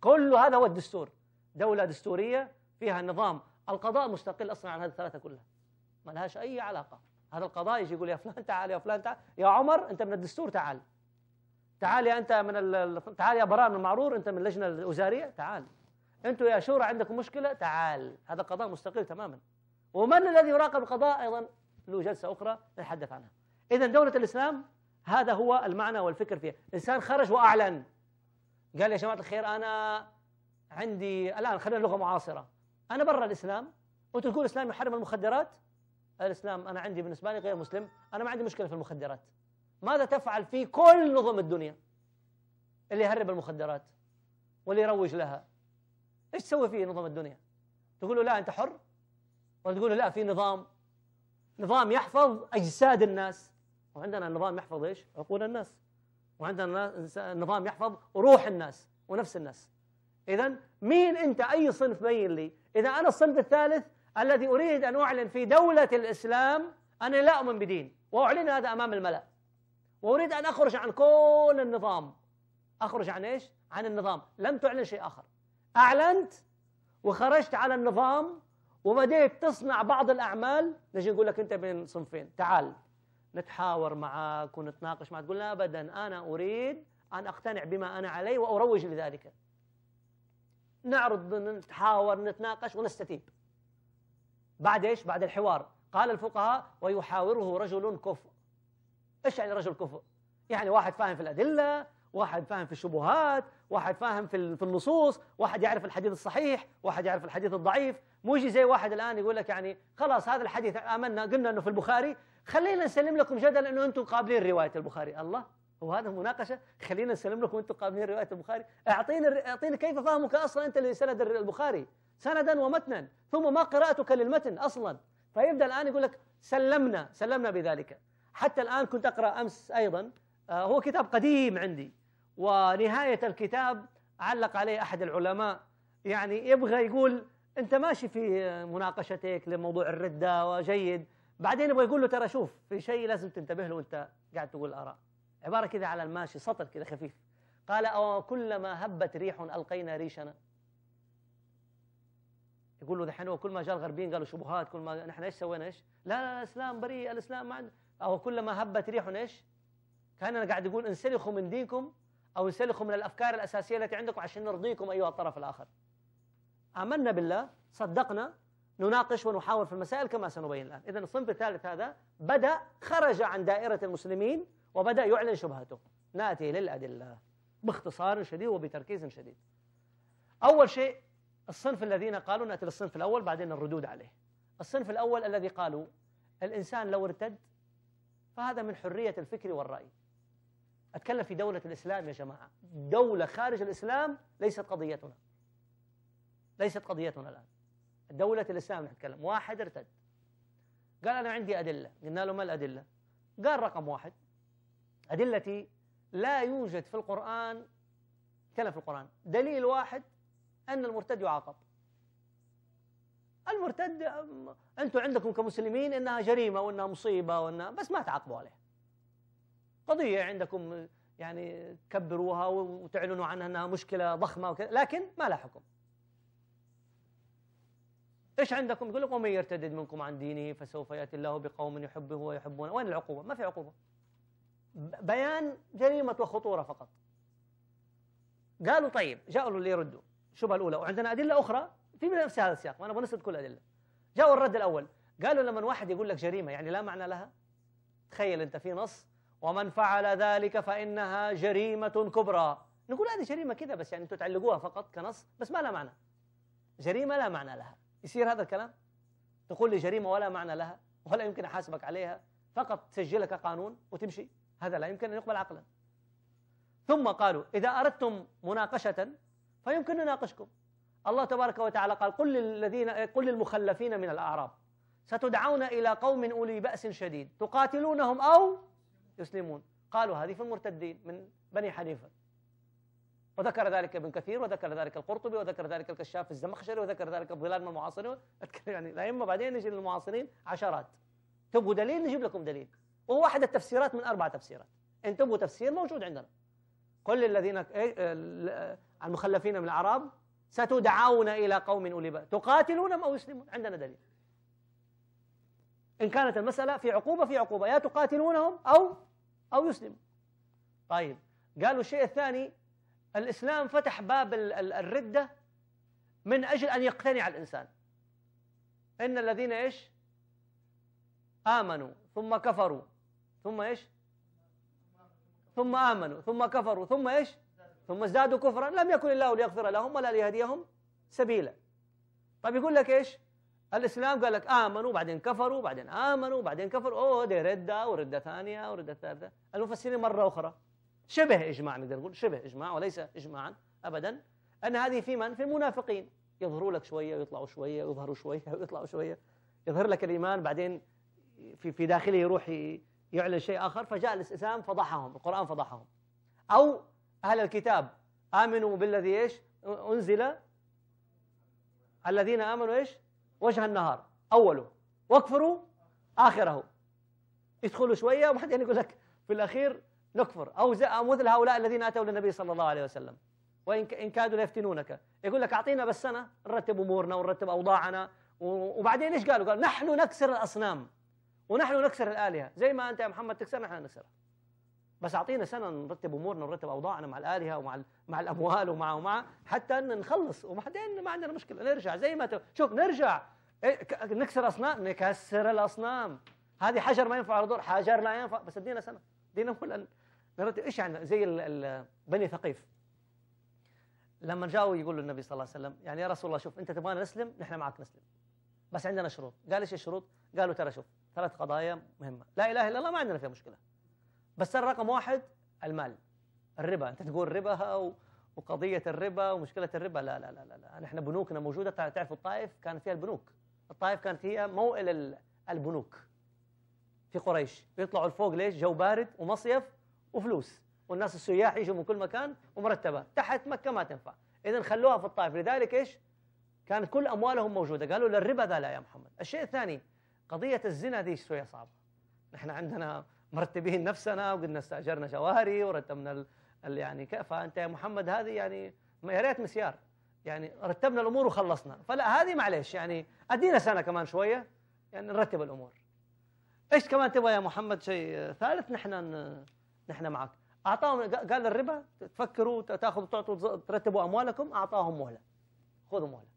كل هذا هو الدستور دولة دستورية فيها نظام القضاء مستقل أصلا عن هذه الثلاثة كلها ما لهاش أي علاقة هذا القضاء يجي يقول يا فلان تعال يا فلان تعال يا عمر أنت من الدستور تعال تعال يا أنت من ال... تعال يا براء من المعرور أنت من اللجنة الوزارية تعال أنتوا يا شورى عندكم مشكلة تعال هذا قضاء مستقل تماما ومن الذي يراقب القضاء أيضا له جلسة أخرى نتحدث عنها إذا دولة الإسلام هذا هو المعنى والفكر فيها الإنسان خرج وأعلن قال يا جماعة الخير أنا عندي الآن خلينا لغة معاصرة أنا برا الإسلام وتقول الإسلام يحرم المخدرات الإسلام أنا عندي بالنسبة لي غير مسلم أنا ما عندي مشكلة في المخدرات ماذا تفعل في كل نظم الدنيا اللي يهرب المخدرات واللي يروج لها ايش تسوي في نظم الدنيا تقول له لا انت حر ولا تقول له لا في نظام نظام يحفظ اجساد الناس وعندنا نظام يحفظ ايش؟ عقول الناس وعندنا نظام يحفظ روح الناس ونفس الناس اذا مين انت اي صنف بين لي اذا انا الصنف الثالث الذي اريد ان اعلن في دوله الاسلام اني لا اؤمن بدين واعلن هذا امام الملا واريد ان اخرج عن كل النظام اخرج عن ايش؟ عن النظام لم تعلن شيء اخر اعلنت وخرجت على النظام وبديت تصنع بعض الاعمال نجي نقول لك انت بين صنفين تعال نتحاور معك ونتناقش معك تقول لا أبدا أنا أريد أن أقتنع بما أنا عليه وأروج لذلك نعرض نتحاور نتناقش ونستتيب بعد إيش؟ بعد الحوار قال الفقهاء ويحاوره رجل كفء إيش يعني رجل كفء؟ يعني واحد فاهم في الأدلة واحد فاهم في الشبهات واحد فاهم في في النصوص واحد يعرف الحديث الصحيح واحد يعرف الحديث الضعيف مو يجي زي واحد الآن يقول لك يعني خلاص هذا الحديث آمنا قلنا أنه في البخاري خلينا نسلم لكم جدل انه انتم قابلين روايه البخاري الله هو هذا مناقشه خلينا نسلم لكم انتم قابلين روايه البخاري اعطيني اعطيني كيف فهمك اصلا انت لسند البخاري سندا ومتنا ثم ما قراءتك للمتن اصلا فيبدا الان يقول لك سلمنا سلمنا بذلك حتى الان كنت اقرا امس ايضا آه، هو كتاب قديم عندي ونهايه الكتاب علق عليه احد العلماء يعني يبغى يقول انت ماشي في مناقشتك لموضوع الرده وجيد بعدين يبغى يقول له ترى شوف في شيء لازم تنتبه له وانت قاعد تقول اراء عباره كذا على الماشي سطر كذا خفيف قال او كلما هبت ريح القينا ريشنا يقول له دحين هو كل ما جاء الغربيين قالوا شبهات كل ما نحن ايش سوينا ايش؟ لا لا الاسلام بريء الاسلام ما عنده او كلما هبت ريح ايش؟ كاننا قاعد يقول انسلخوا من دينكم او انسلخوا من الافكار الاساسيه التي عندكم عشان نرضيكم ايها الطرف الاخر. امنا بالله صدقنا نناقش ونحاور في المسائل كما سنبين الآن إذا الصنف الثالث هذا بدأ خرج عن دائرة المسلمين وبدأ يعلن شبهته نأتي للأدلة باختصار شديد وبتركيز شديد أول شيء الصنف الذين قالوا نأتي للصنف الأول بعدين الردود عليه الصنف الأول الذي قالوا الإنسان لو ارتد فهذا من حرية الفكر والرأي أتكلم في دولة الإسلام يا جماعة دولة خارج الإسلام ليست قضيتنا ليست قضيتنا الآن دولة الإسلام نتكلم واحد ارتد قال أنا عندي أدلة قلنا له ما الأدلة قال رقم واحد أدلتي لا يوجد في القرآن كلام في القرآن دليل واحد أن المرتد يعاقب المرتد أنتم عندكم كمسلمين أنها جريمة وأنها مصيبة وأنها بس ما تعاقبوا عليها قضية عندكم يعني تكبروها وتعلنوا عنها أنها مشكلة ضخمة وكذا لكن ما لها حكم ايش عندكم؟ يقول لك ومن يرتد منكم عن دينه فسوف ياتي الله بقوم يحبه ويحبونه، وين العقوبه؟ ما في عقوبه. بيان جريمه وخطوره فقط. قالوا طيب جاءوا يردوا الشبهه الاولى وعندنا ادله اخرى في نفس هذا السياق وانا بنسد كل الادله. جاءوا الرد الاول قالوا لما واحد يقول لك جريمه يعني لا معنى لها تخيل انت في نص ومن فعل ذلك فانها جريمه كبرى نقول هذه جريمه كذا بس يعني انتم تعلقوها فقط كنص بس ما لها معنى. جريمه لا معنى لها. يصير هذا الكلام تقول لي جريمة ولا معنى لها ولا يمكن أحاسبك عليها فقط تسجلك قانون وتمشي هذا لا يمكن أن يقبل عقلا ثم قالوا إذا أردتم مناقشة فيمكن نناقشكم الله تبارك وتعالى قال قل للذين قل للمخلفين من الأعراب ستدعون إلى قوم أولي بأس شديد تقاتلونهم أو يسلمون قالوا هذه في المرتدين من بني حنيفة وذكر ذلك ابن كثير وذكر ذلك القرطبي وذكر ذلك الكشاف الزمخشري وذكر ذلك الظلال من المعاصرين يعني الائمه بعدين نجي للمعاصرين عشرات تبغوا دليل نجيب لكم دليل وهو واحد التفسيرات من اربع تفسيرات ان تبغوا تفسير موجود عندنا قل الذين إيه، إيه، المخلفين من الاعراب ستدعون الى قوم اولي تقاتلونهم او يسلمون عندنا دليل ان كانت المساله في عقوبه في عقوبه يا تقاتلونهم او او يسلمون طيب قالوا الشيء الثاني الإسلام فتح باب الردة من أجل أن يقتنع الإنسان إن الذين إيش آمنوا ثم كفروا ثم إيش ثم آمنوا ثم كفروا ثم إيش ثم ازدادوا كفرا لم يكن الله ليغفر لهم ولا ليهديهم سبيلا طيب يقول لك إيش الإسلام قال لك آمنوا بعدين كفروا بعدين آمنوا بعدين كفروا أوه دي ردة وردة ثانية وردة ثالثة المفسرين مرة أخرى شبه إجماع نقدر نقول شبه إجماع وليس إجماعا أبدا أن هذه في من؟ في المنافقين يظهروا لك شوية ويطلعوا شوية ويظهروا شوية ويطلعوا شوية يظهر لك الإيمان بعدين في في داخله يروح يعلن شيء آخر فجاء الإسلام فضحهم القرآن فضحهم أو أهل الكتاب آمنوا بالذي إيش أنزل الذين آمنوا إيش وجه النهار أوله واكفروا آخره يدخلوا شوية وبعدين يقول لك في الأخير نكفر أو مثل هؤلاء الذين أتوا للنبي صلى الله عليه وسلم وإن إن كادوا ليفتنونك يقول لك أعطينا بس سنة نرتب أمورنا ونرتب أوضاعنا وبعدين إيش قالوا قالوا نحن نكسر الأصنام ونحن نكسر الآلهة زي ما أنت يا محمد تكسر نحن نكسرها بس أعطينا سنة نرتب أمورنا ونرتب أوضاعنا مع الآلهة ومع مع الأموال ومع ومع حتى نخلص وبعدين ما عندنا مشكلة نرجع زي ما ت... شوف نرجع إيه، نكسر أصنام نكسر الأصنام هذه حجر ما ينفع على حجر لا ينفع بس ادينا سنة ادينا دلوقتي ايش عندنا يعني؟ زي بني ثقيف لما جاءوا يقولوا النبي صلى الله عليه وسلم يعني يا رسول الله شوف انت تبغانا نسلم نحن معك نسلم بس عندنا شروط قال ايش الشروط قالوا ترى شوف ثلاث قضايا مهمه لا اله الا الله ما عندنا فيها مشكله بس رقم واحد المال الربا انت تقول ربا وقضيه الربا ومشكله الربا لا لا لا لا نحن بنوكنا موجوده تعرفوا الطائف كان فيها البنوك الطائف كانت هي موئل البنوك في قريش يطلعوا لفوق ليش جو بارد ومصيف وفلوس والناس السياح يجوا من كل مكان ومرتبه تحت مكة ما تنفع إذا خلوها في الطائف لذلك إيش كانت كل أموالهم موجودة قالوا للربا ذا لا يا محمد الشيء الثاني قضية الزنا دي شوية صعبة نحن عندنا مرتبين نفسنا وقلنا استأجرنا جواري ورتبنا ال... ال... يعني فأنت يا محمد هذه يعني يا ريت مسيار يعني رتبنا الأمور وخلصنا فلا هذه معليش يعني أدينا سنة كمان شوية يعني نرتب الأمور ايش كمان تبغى يا محمد شيء ثالث نحن نحن معك أعطاهم قال الربا تفكروا تاخذوا تعطوا ترتبوا أموالكم أعطاهم مهلة خذوا مهلة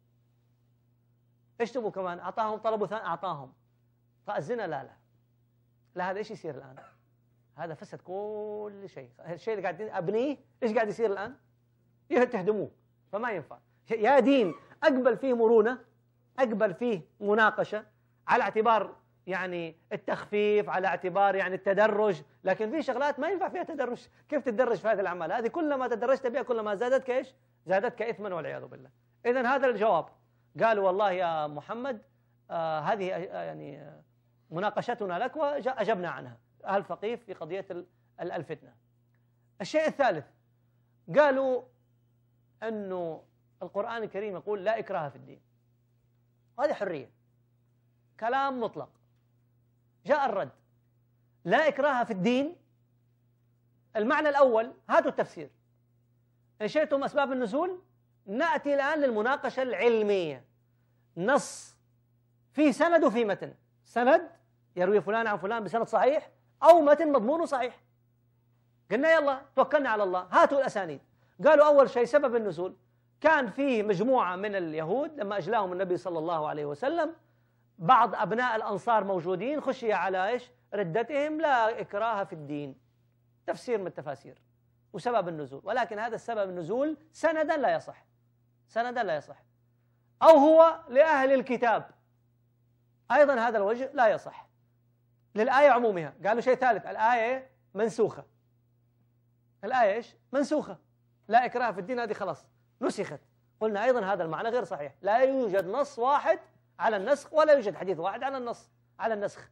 ايش تبوا كمان أعطاهم طلبوا ثاني أعطاهم طيب، الزنا لا لا لا هذا ايش يصير الآن هذا فسد كل شيء الشيء اللي قاعدين أبنيه ايش قاعد يصير الآن تهدموه فما ينفع يا دين أقبل فيه مرونة أقبل فيه مناقشة على اعتبار يعني التخفيف على اعتبار يعني التدرج لكن في شغلات ما ينفع فيها تدرج كيف تتدرج في هذه الأعمال هذه كلما تدرجت بها كلما زادتك إيش زادتك إثما والعياذ بالله إذا هذا الجواب قال والله يا محمد آه هذه آه يعني آه مناقشتنا لك وأجبنا عنها أهل ثقيف في قضية الفتنة الشيء الثالث قالوا أنه القرآن الكريم يقول لا إكراه في الدين وهذه حرية كلام مطلق جاء الرد لا إكراه في الدين المعنى الأول هاتوا التفسير إن شئتم أسباب النزول نأتي الآن للمناقشة العلمية نص في سند وفي متن سند يروي فلان عن فلان بسند صحيح أو متن مضمونه صحيح قلنا يلا توكلنا على الله هاتوا الأسانيد قالوا أول شيء سبب النزول كان فيه مجموعة من اليهود لما أجلاهم النبي صلى الله عليه وسلم بعض أبناء الأنصار موجودين خشي على إيش ردتهم لا إكراه في الدين تفسير من التفاسير وسبب النزول ولكن هذا السبب النزول سندا لا يصح سندا لا يصح أو هو لأهل الكتاب أيضا هذا الوجه لا يصح للآية عمومها قالوا شيء ثالث الآية منسوخة الآية إيش منسوخة لا إكراه في الدين هذه خلاص نسخت قلنا أيضا هذا المعنى غير صحيح لا يوجد نص واحد على النسخ ولا يوجد حديث واحد على النص على النسخ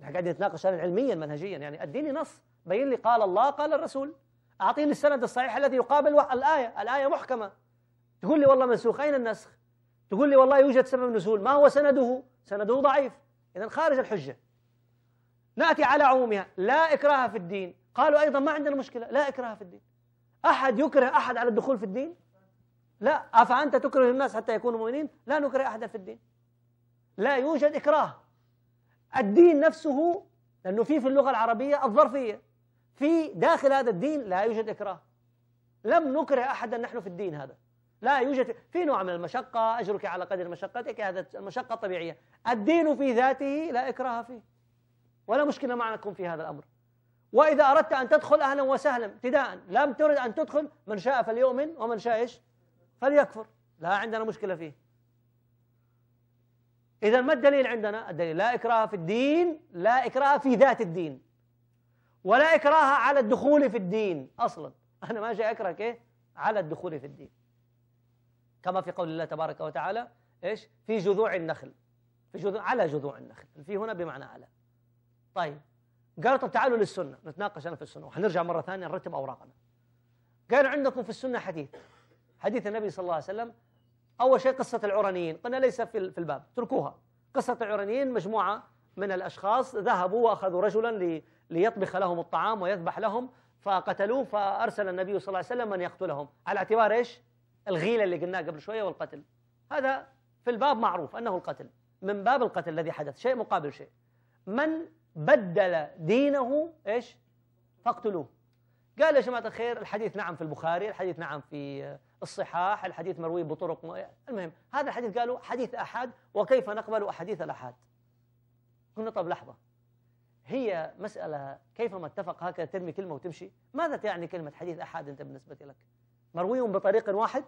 نحن قاعدين نتناقش علميا منهجيا يعني اديني نص بين لي قال الله قال الرسول اعطيني السند الصحيح الذي يقابل الايه الايه محكمه تقول لي والله منسوخ اين النسخ تقول لي والله يوجد سبب نزول ما هو سنده سنده ضعيف اذا خارج الحجه ناتي على عمومها لا اكراه في الدين قالوا ايضا ما عندنا مشكله لا اكراه في الدين احد يكره احد على الدخول في الدين لا افانت تكره الناس حتى يكونوا مؤمنين لا نكره احدا في الدين لا يوجد إكراه الدين نفسه لأنه في في اللغة العربية الظرفية في داخل هذا الدين لا يوجد إكراه لم نكره أحدا نحن في الدين هذا لا يوجد في نوع من المشقة أجرك على قدر مشقتك هذا المشقة الطبيعية الدين في ذاته لا إكراه فيه ولا مشكلة معكم في هذا الأمر وإذا أردت أن تدخل أهلا وسهلا ابتداء لم ترد أن تدخل من شاء فليؤمن ومن شاء إيش فليكفر لا عندنا مشكلة فيه إذا ما الدليل عندنا؟ الدليل لا إكراه في الدين لا إكراه في ذات الدين ولا إكراه على الدخول في الدين أصلا أنا ما جاي أكرهك إيه؟ على الدخول في الدين كما في قول الله تبارك وتعالى إيش؟ في جذوع النخل في جذوع على جذوع النخل في هنا بمعنى على طيب قالوا طب تعالوا للسنة نتناقش أنا في السنة وحنرجع مرة ثانية نرتب أوراقنا قالوا عندكم في السنة حديث حديث النبي صلى الله عليه وسلم أول شيء قصة العرانيين قلنا ليس في في الباب تركوها قصة العرانيين مجموعة من الأشخاص ذهبوا وأخذوا رجلا ليطبخ لهم الطعام ويذبح لهم فقتلوه فأرسل النبي صلى الله عليه وسلم من يقتلهم على اعتبار إيش الغيلة اللي قلناها قبل شوية والقتل هذا في الباب معروف أنه القتل من باب القتل الذي حدث شيء مقابل شيء من بدل دينه إيش فاقتلوه قال يا جماعة الخير الحديث نعم في البخاري الحديث نعم في الصحاح الحديث مروي بطرق م... المهم هذا الحديث قالوا حديث أحد وكيف نقبل أحاديث الأحد قلنا طب لحظة هي مسألة ما اتفق هكذا ترمي كلمة وتمشي ماذا تعني كلمة حديث أحد أنت بالنسبة لك مروي بطريق واحد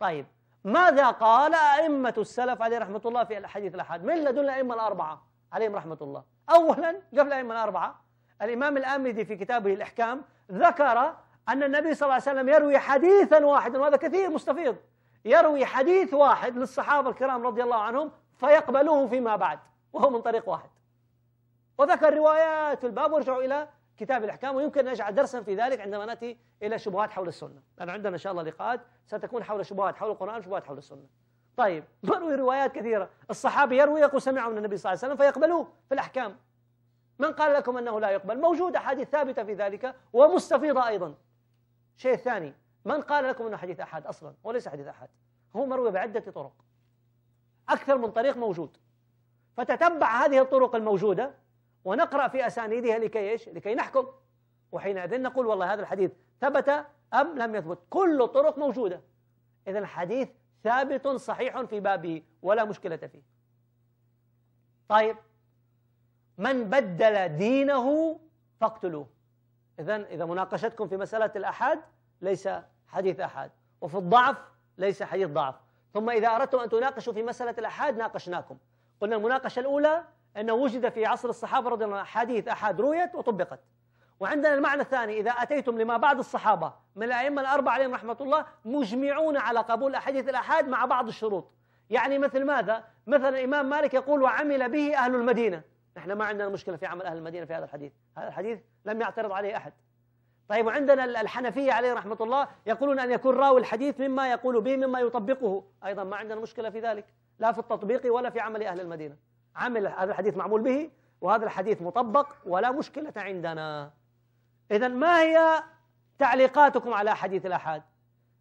طيب ماذا قال أئمة السلف عليه رحمة الله في الحديث الأحد من لدن الأئمة الأربعة عليهم رحمة الله أولا قبل الأئمة الأربعة الإمام الآمدي في كتابه الإحكام ذكر أن النبي صلى الله عليه وسلم يروي حديثا واحدا وهذا كثير مستفيض يروي حديث واحد للصحابة الكرام رضي الله عنهم فيقبلوه فيما بعد وهو من طريق واحد وذكر روايات الباب وارجعوا إلى كتاب الأحكام ويمكن أن نجعل درسا في ذلك عندما نأتي إلى شبهات حول السنة لأن عندنا إن شاء الله لقاءات ستكون حول شبهات حول القرآن وشبهات حول السنة طيب نروي روايات كثيرة الصحابي يروي يقول سمعه من النبي صلى الله عليه وسلم فيقبلوه في الأحكام من قال لكم أنه لا يقبل موجود أحاديث ثابتة في ذلك ومستفيضة أيضا شيء ثاني من قال لكم أنه حديث أحد أصلا وليس حديث أحد هو مروي بعدة طرق أكثر من طريق موجود فتتبع هذه الطرق الموجودة ونقرأ في أسانيدها لكي إيش؟ لكي نحكم وحينئذ نقول والله هذا الحديث ثبت أم لم يثبت كل الطرق موجودة إذا الحديث ثابت صحيح في بابه ولا مشكلة فيه طيب من بدل دينه فاقتلوه إذا إذا مناقشتكم في مسألة الأحد ليس حديث أحد وفي الضعف ليس حديث ضعف ثم إذا أردتم أن تناقشوا في مسألة الأحاد ناقشناكم قلنا المناقشة الأولى أنه وجد في عصر الصحابة رضي الله عنهم حديث أحد رويت وطبقت وعندنا المعنى الثاني إذا أتيتم لما بعد الصحابة من الأئمة الأربعة عليهم رحمة الله مجمعون على قبول أحاديث الأحاد مع بعض الشروط يعني مثل ماذا؟ مثلا الإمام مالك يقول وعمل به أهل المدينة نحن ما عندنا مشكلة في عمل أهل المدينة في هذا الحديث هذا الحديث لم يعترض عليه أحد طيب وعندنا الحنفية عليه رحمة الله يقولون أن يكون راوي الحديث مما يقول به مما يطبقه أيضا ما عندنا مشكلة في ذلك لا في التطبيق ولا في عمل أهل المدينة عمل هذا الحديث معمول به وهذا الحديث مطبق ولا مشكلة عندنا إذا ما هي تعليقاتكم على حديث الأحاد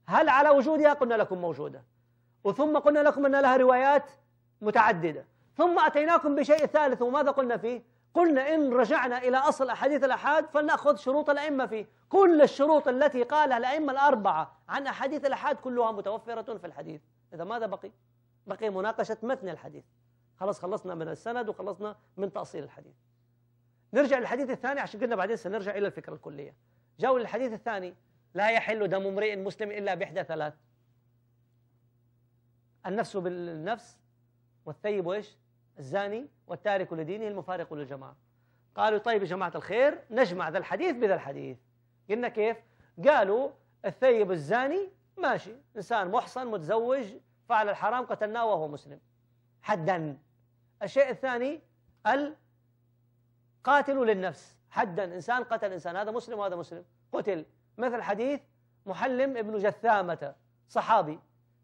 هل على وجودها قلنا لكم موجودة وثم قلنا لكم أن لها روايات متعددة ثم أتيناكم بشيء ثالث وماذا قلنا فيه قلنا إن رجعنا إلى أصل أحاديث الأحاد فلنأخذ شروط الأئمة فيه كل الشروط التي قالها الأئمة الأربعة عن أحاديث الأحاد كلها متوفرة في الحديث إذا ماذا بقي؟ بقي مناقشة متن الحديث خلاص خلصنا من السند وخلصنا من تأصيل الحديث نرجع للحديث الثاني عشان قلنا بعدين سنرجع إلى الفكرة الكلية جاءوا للحديث الثاني لا يحل دم امرئ مسلم إلا بإحدى ثلاث النفس بالنفس والثيب ايش؟ الزاني والتارك لدينه المفارق للجماعة قالوا طيب يا جماعة الخير نجمع ذا الحديث بذا الحديث قلنا كيف قالوا الثيب الزاني ماشي إنسان محصن متزوج فعل الحرام قتلناه وهو مسلم حدا الشيء الثاني القاتل للنفس حدا إنسان قتل إنسان هذا مسلم وهذا مسلم قتل مثل حديث محلم ابن جثامة صحابي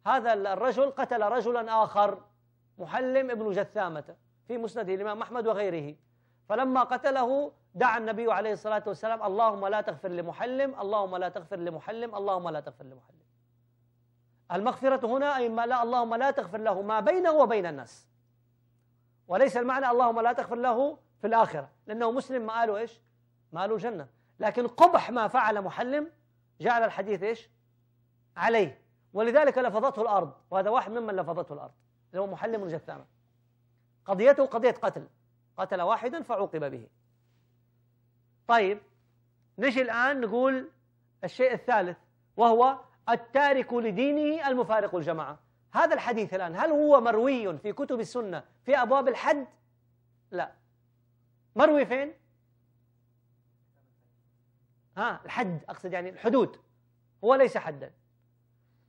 هذا الرجل قتل رجلا آخر محلم ابن جثامة في مسنده الإمام أحمد وغيره فلما قتله دعا النبي عليه الصلاة والسلام اللهم لا تغفر لمحلم اللهم لا تغفر لمحلم اللهم لا تغفر لمحلم المغفرة هنا أي ما لا اللهم لا تغفر له ما بينه وبين الناس وليس المعنى اللهم لا تغفر له في الآخرة لأنه مسلم ما قاله إيش ما قاله جنة لكن قبح ما فعل محلم جعل الحديث إيش عليه ولذلك لفظته الأرض وهذا واحد ممن لفظته الأرض اللي هو محلم جثامة قضيته قضية قتل قتل واحدا فعوقب به طيب نجي الآن نقول الشيء الثالث وهو التارك لدينه المفارق الجماعة هذا الحديث الآن هل هو مروي في كتب السنة في أبواب الحد؟ لا مروي فين؟ ها الحد أقصد يعني الحدود هو ليس حدا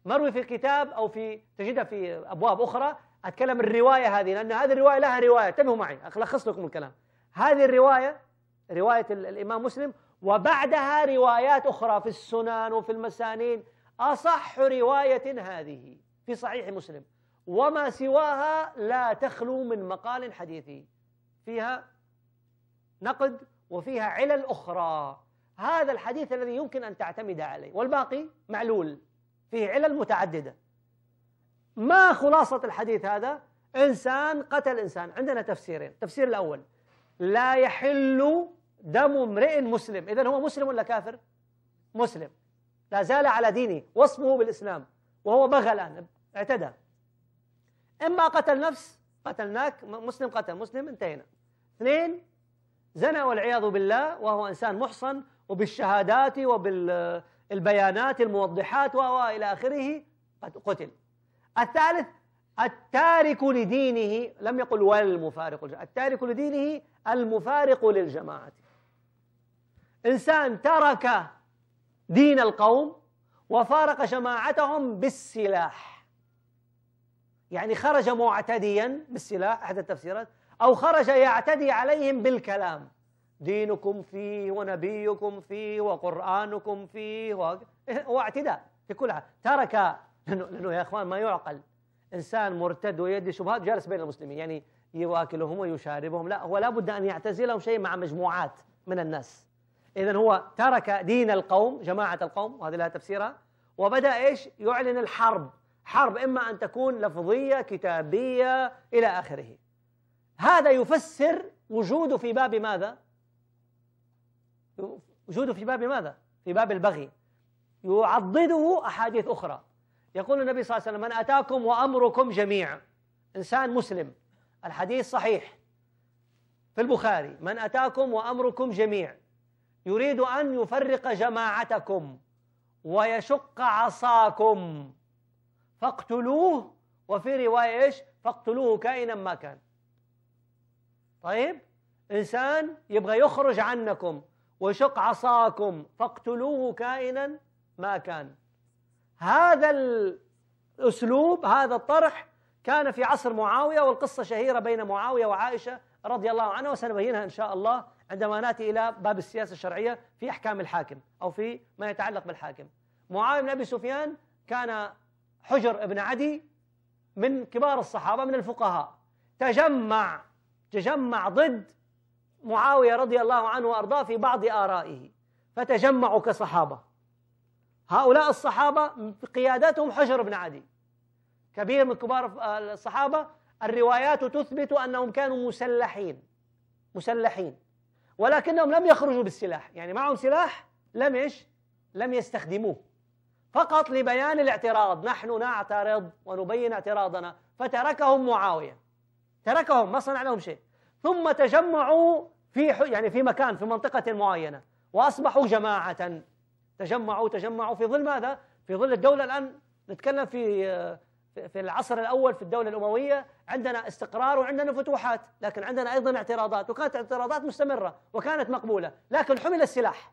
مروي في الكتاب أو في تجدها في أبواب أخرى أتكلم الرواية هذه لأن هذه الرواية لها رواية انتبهوا معي ألخص لكم الكلام هذه الرواية رواية الإمام مسلم وبعدها روايات أخرى في السنن وفي المسانين أصح رواية هذه في صحيح مسلم وما سواها لا تخلو من مقال حديثي فيها نقد وفيها علل أخرى هذا الحديث الذي يمكن أن تعتمد عليه والباقي معلول فيه علل متعددة ما خلاصة الحديث هذا إنسان قتل إنسان عندنا تفسيرين التفسير الأول لا يحل دم امرئ مسلم إذا هو مسلم ولا كافر مسلم لا زال على دينه وصفه بالإسلام وهو بغى الآن اعتدى إما قتل نفس قتلناك مسلم قتل مسلم انتهينا اثنين زنى والعياذ بالله وهو إنسان محصن وبالشهادات وبالبيانات الموضحات وإلى آخره قتل الثالث التارك لدينه لم يقل والمفارق للجماعة التارك لدينه المفارق للجماعة إنسان ترك دين القوم وفارق جماعتهم بالسلاح يعني خرج معتديا بالسلاح أحد التفسيرات أو خرج يعتدي عليهم بالكلام دينكم فيه ونبيكم فيه وقرآنكم فيه هو اعتداء في كل ترك لأنه, لأنه يا إخوان ما يعقل إنسان مرتد ويدي شبهات جالس بين المسلمين يعني يواكلهم ويشاربهم لا هو لابد أن يعتزلهم شيء مع مجموعات من الناس إذا هو ترك دين القوم جماعة القوم وهذه لها تفسيرها وبدأ إيش يعلن الحرب حرب إما أن تكون لفظية كتابية إلى آخره هذا يفسر وجوده في باب ماذا؟ وجوده في باب ماذا؟ في باب البغي يعضده أحاديث أخرى يقول النبي صلى الله عليه وسلم من أتاكم وأمركم جميع إنسان مسلم الحديث صحيح في البخاري من أتاكم وأمركم جميع يريد أن يفرق جماعتكم ويشق عصاكم فاقتلوه وفي رواية إيش فاقتلوه كائنا ما كان طيب إنسان يبغى يخرج عنكم ويشق عصاكم فاقتلوه كائنا ما كان هذا الأسلوب هذا الطرح كان في عصر معاوية والقصة شهيرة بين معاوية وعائشة رضي الله عنها وسنبينها إن شاء الله عندما نأتي إلى باب السياسة الشرعية في أحكام الحاكم أو في ما يتعلق بالحاكم معاوية بن أبي سفيان كان حجر ابن عدي من كبار الصحابة من الفقهاء تجمع تجمع ضد معاوية رضي الله عنه وأرضاه في بعض آرائه فتجمعوا كصحابة هؤلاء الصحابة قيادتهم حجر بن عدي كبير من كبار آه، الصحابة الروايات تثبت أنهم كانوا مسلحين مسلحين ولكنهم لم يخرجوا بالسلاح يعني معهم سلاح لم إيش لم يستخدموه فقط لبيان الاعتراض نحن نعترض ونبين اعتراضنا فتركهم معاوية تركهم ما صنع لهم شيء ثم تجمعوا في يعني في مكان في منطقة معينة وأصبحوا جماعة تجمعوا تجمعوا في ظل ماذا؟ في ظل الدولة الآن نتكلم في في العصر الأول في الدولة الأموية عندنا استقرار وعندنا فتوحات لكن عندنا أيضا اعتراضات وكانت اعتراضات مستمرة وكانت مقبولة لكن حمل السلاح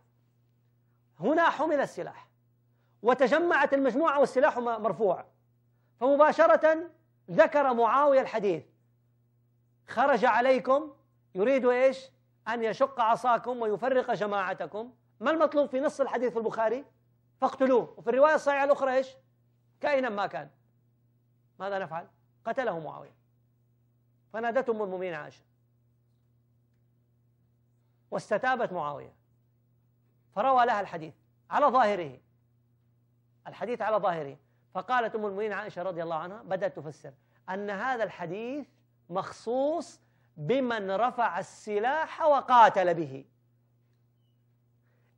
هنا حمل السلاح وتجمعت المجموعة والسلاح مرفوع فمباشرة ذكر معاوية الحديث خرج عليكم يريد ايش؟ ان يشق عصاكم ويفرق جماعتكم ما المطلوب في نص الحديث في البخاري فاقتلوه وفي الرواية الصحيحة الأخرى إيش كائنا ما كان ماذا نفعل قتله معاوية فنادته أم المؤمنين عائشة واستتابت معاوية فروى لها الحديث على ظاهره الحديث على ظاهره فقالت أم المؤمنين عائشة رضي الله عنها بدأت تفسر أن هذا الحديث مخصوص بمن رفع السلاح وقاتل به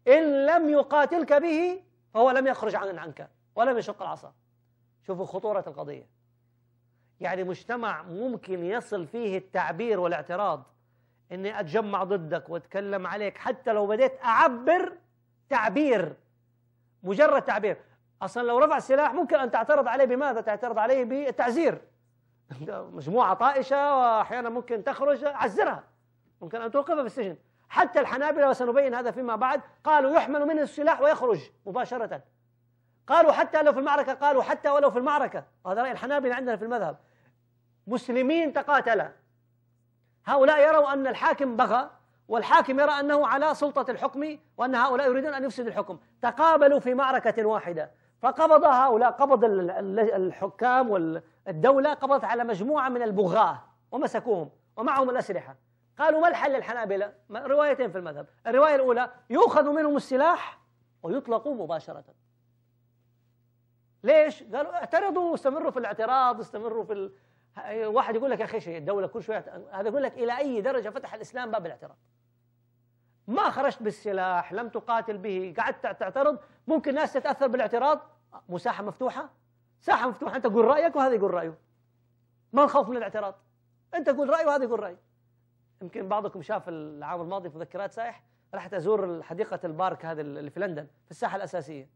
إن لم يقاتلك به فهو لم يخرج عن عنك ولم يشق العصا شوفوا خطورة القضية يعني مجتمع ممكن يصل فيه التعبير والاعتراض اني اتجمع ضدك واتكلم عليك حتى لو بديت اعبر تعبير مجرد تعبير اصلا لو رفع السلاح ممكن ان تعترض عليه بماذا؟ تعترض عليه بالتعزير مجموعه طائشه واحيانا ممكن تخرج عزرها ممكن ان توقفها في السجن حتى الحنابلة وسنبين هذا فيما بعد قالوا يحمل منه السلاح ويخرج مباشرة قالوا حتى لو في المعركة قالوا حتى ولو في المعركة هذا رأي الحنابلة عندنا في المذهب مسلمين تقاتلا هؤلاء يروا أن الحاكم بغى والحاكم يرى أنه على سلطة الحكم وأن هؤلاء يريدون أن يفسدوا الحكم تقابلوا في معركة واحدة فقبض هؤلاء قبض الحكام والدولة قبضت على مجموعة من البغاة ومسكوهم ومعهم الأسلحة قالوا ما الحل للحنابلة روايتين في المذهب الرواية الأولى يؤخذ منهم السلاح ويطلق مباشرة ليش؟ قالوا اعترضوا استمروا في الاعتراض استمروا في ال... واحد يقول لك يا اخي الدوله كل شويه هذا يقول لك الى اي درجه فتح الاسلام باب الاعتراض ما خرجت بالسلاح لم تقاتل به قعدت تعترض ممكن ناس تتاثر بالاعتراض مساحه مفتوحه ساحه مفتوحه انت قول رايك وهذا يقول رايه ما الخوف من الاعتراض انت قول رايه وهذا يقول رايه يمكن بعضكم شاف العام الماضي في مذكرات سايح رحت ازور حديقه البارك هذا اللي في لندن في الساحه الاساسيه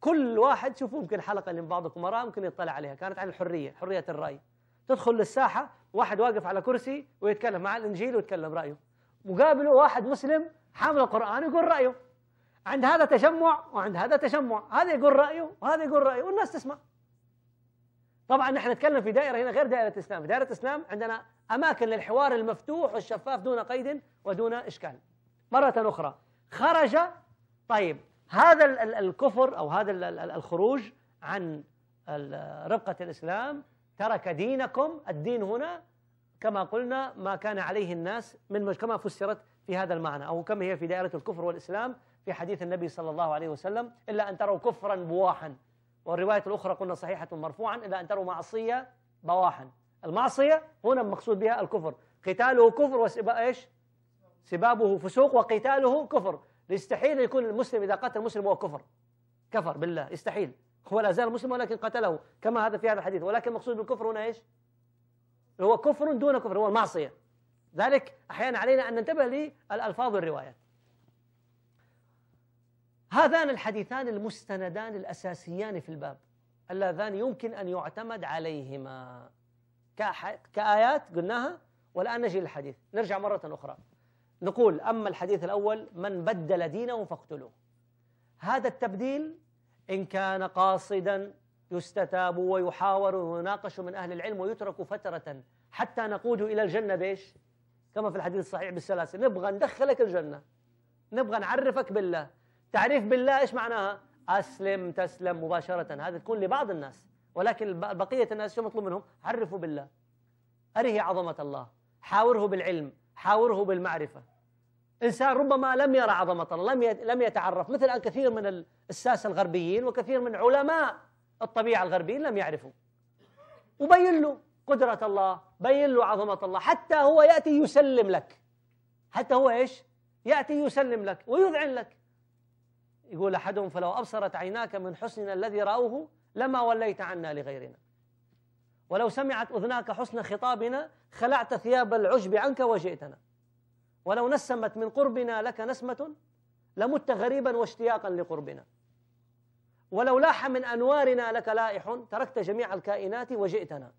كل واحد شوفوا يمكن حلقه اللي من بعضكم وراء يمكن يطلع عليها كانت عن الحريه حريه الراي تدخل للساحه واحد واقف على كرسي ويتكلم مع الانجيل ويتكلم رايه مقابله واحد مسلم حامل القران يقول رايه عند هذا تجمع وعند هذا تجمع هذا يقول رايه وهذا يقول رايه والناس تسمع طبعا نحن نتكلم في دائرة هنا غير دائرة الإسلام في دائرة الإسلام عندنا أماكن للحوار المفتوح والشفاف دون قيد ودون إشكال مرة أخرى خرج طيب هذا الكفر أو هذا الخروج عن رقة الإسلام ترك دينكم الدين هنا كما قلنا ما كان عليه الناس من كما فسرت في هذا المعنى أو كما هي في دائرة الكفر والإسلام في حديث النبي صلى الله عليه وسلم إلا أن تروا كفرا بواحا والرواية الأخرى قلنا صحيحة مرفوعا إلا أن تروا معصية بواحا المعصية هنا المقصود بها الكفر قتاله كفر وسبا إيش سبابه فسوق وقتاله كفر يستحيل يكون المسلم إذا قتل مسلم هو كفر كفر بالله يستحيل هو لا زال مسلم ولكن قتله كما هذا في هذا الحديث ولكن المقصود بالكفر هنا إيش هو كفر دون كفر هو المعصية ذلك أحيانا علينا أن ننتبه للألفاظ والروايات هذان الحديثان المستندان الاساسيان في الباب اللذان يمكن ان يعتمد عليهما كآيات قلناها والان نجي للحديث نرجع مره اخرى نقول اما الحديث الاول من بدل دينه فاقتلوه هذا التبديل ان كان قاصدا يستتاب ويحاور ويناقش من اهل العلم ويترك فتره حتى نقود الى الجنه بايش؟ كما في الحديث الصحيح بالسلاسل نبغى ندخلك الجنه نبغى نعرفك بالله تعريف بالله إيش معناها أسلم تسلم مباشرة هذا تكون لبعض الناس ولكن بقية الناس شو مطلوب منهم عرفوا بالله أره عظمة الله حاوره بالعلم حاوره بالمعرفة إنسان ربما لم يرى عظمة الله لم لم يتعرف مثل أن كثير من الساسة الغربيين وكثير من علماء الطبيعة الغربيين لم يعرفوا وبين له قدرة الله بين له عظمة الله حتى هو يأتي يسلم لك حتى هو إيش يأتي يسلم لك ويذعن لك يقول أحدهم فلو أبصرت عيناك من حسننا الذي رأوه لما وليت عنا لغيرنا ولو سمعت أذناك حسن خطابنا خلعت ثياب العجب عنك وجئتنا ولو نسمت من قربنا لك نسمة لمت غريبا واشتياقا لقربنا ولو لاح من أنوارنا لك لائح تركت جميع الكائنات وجئتنا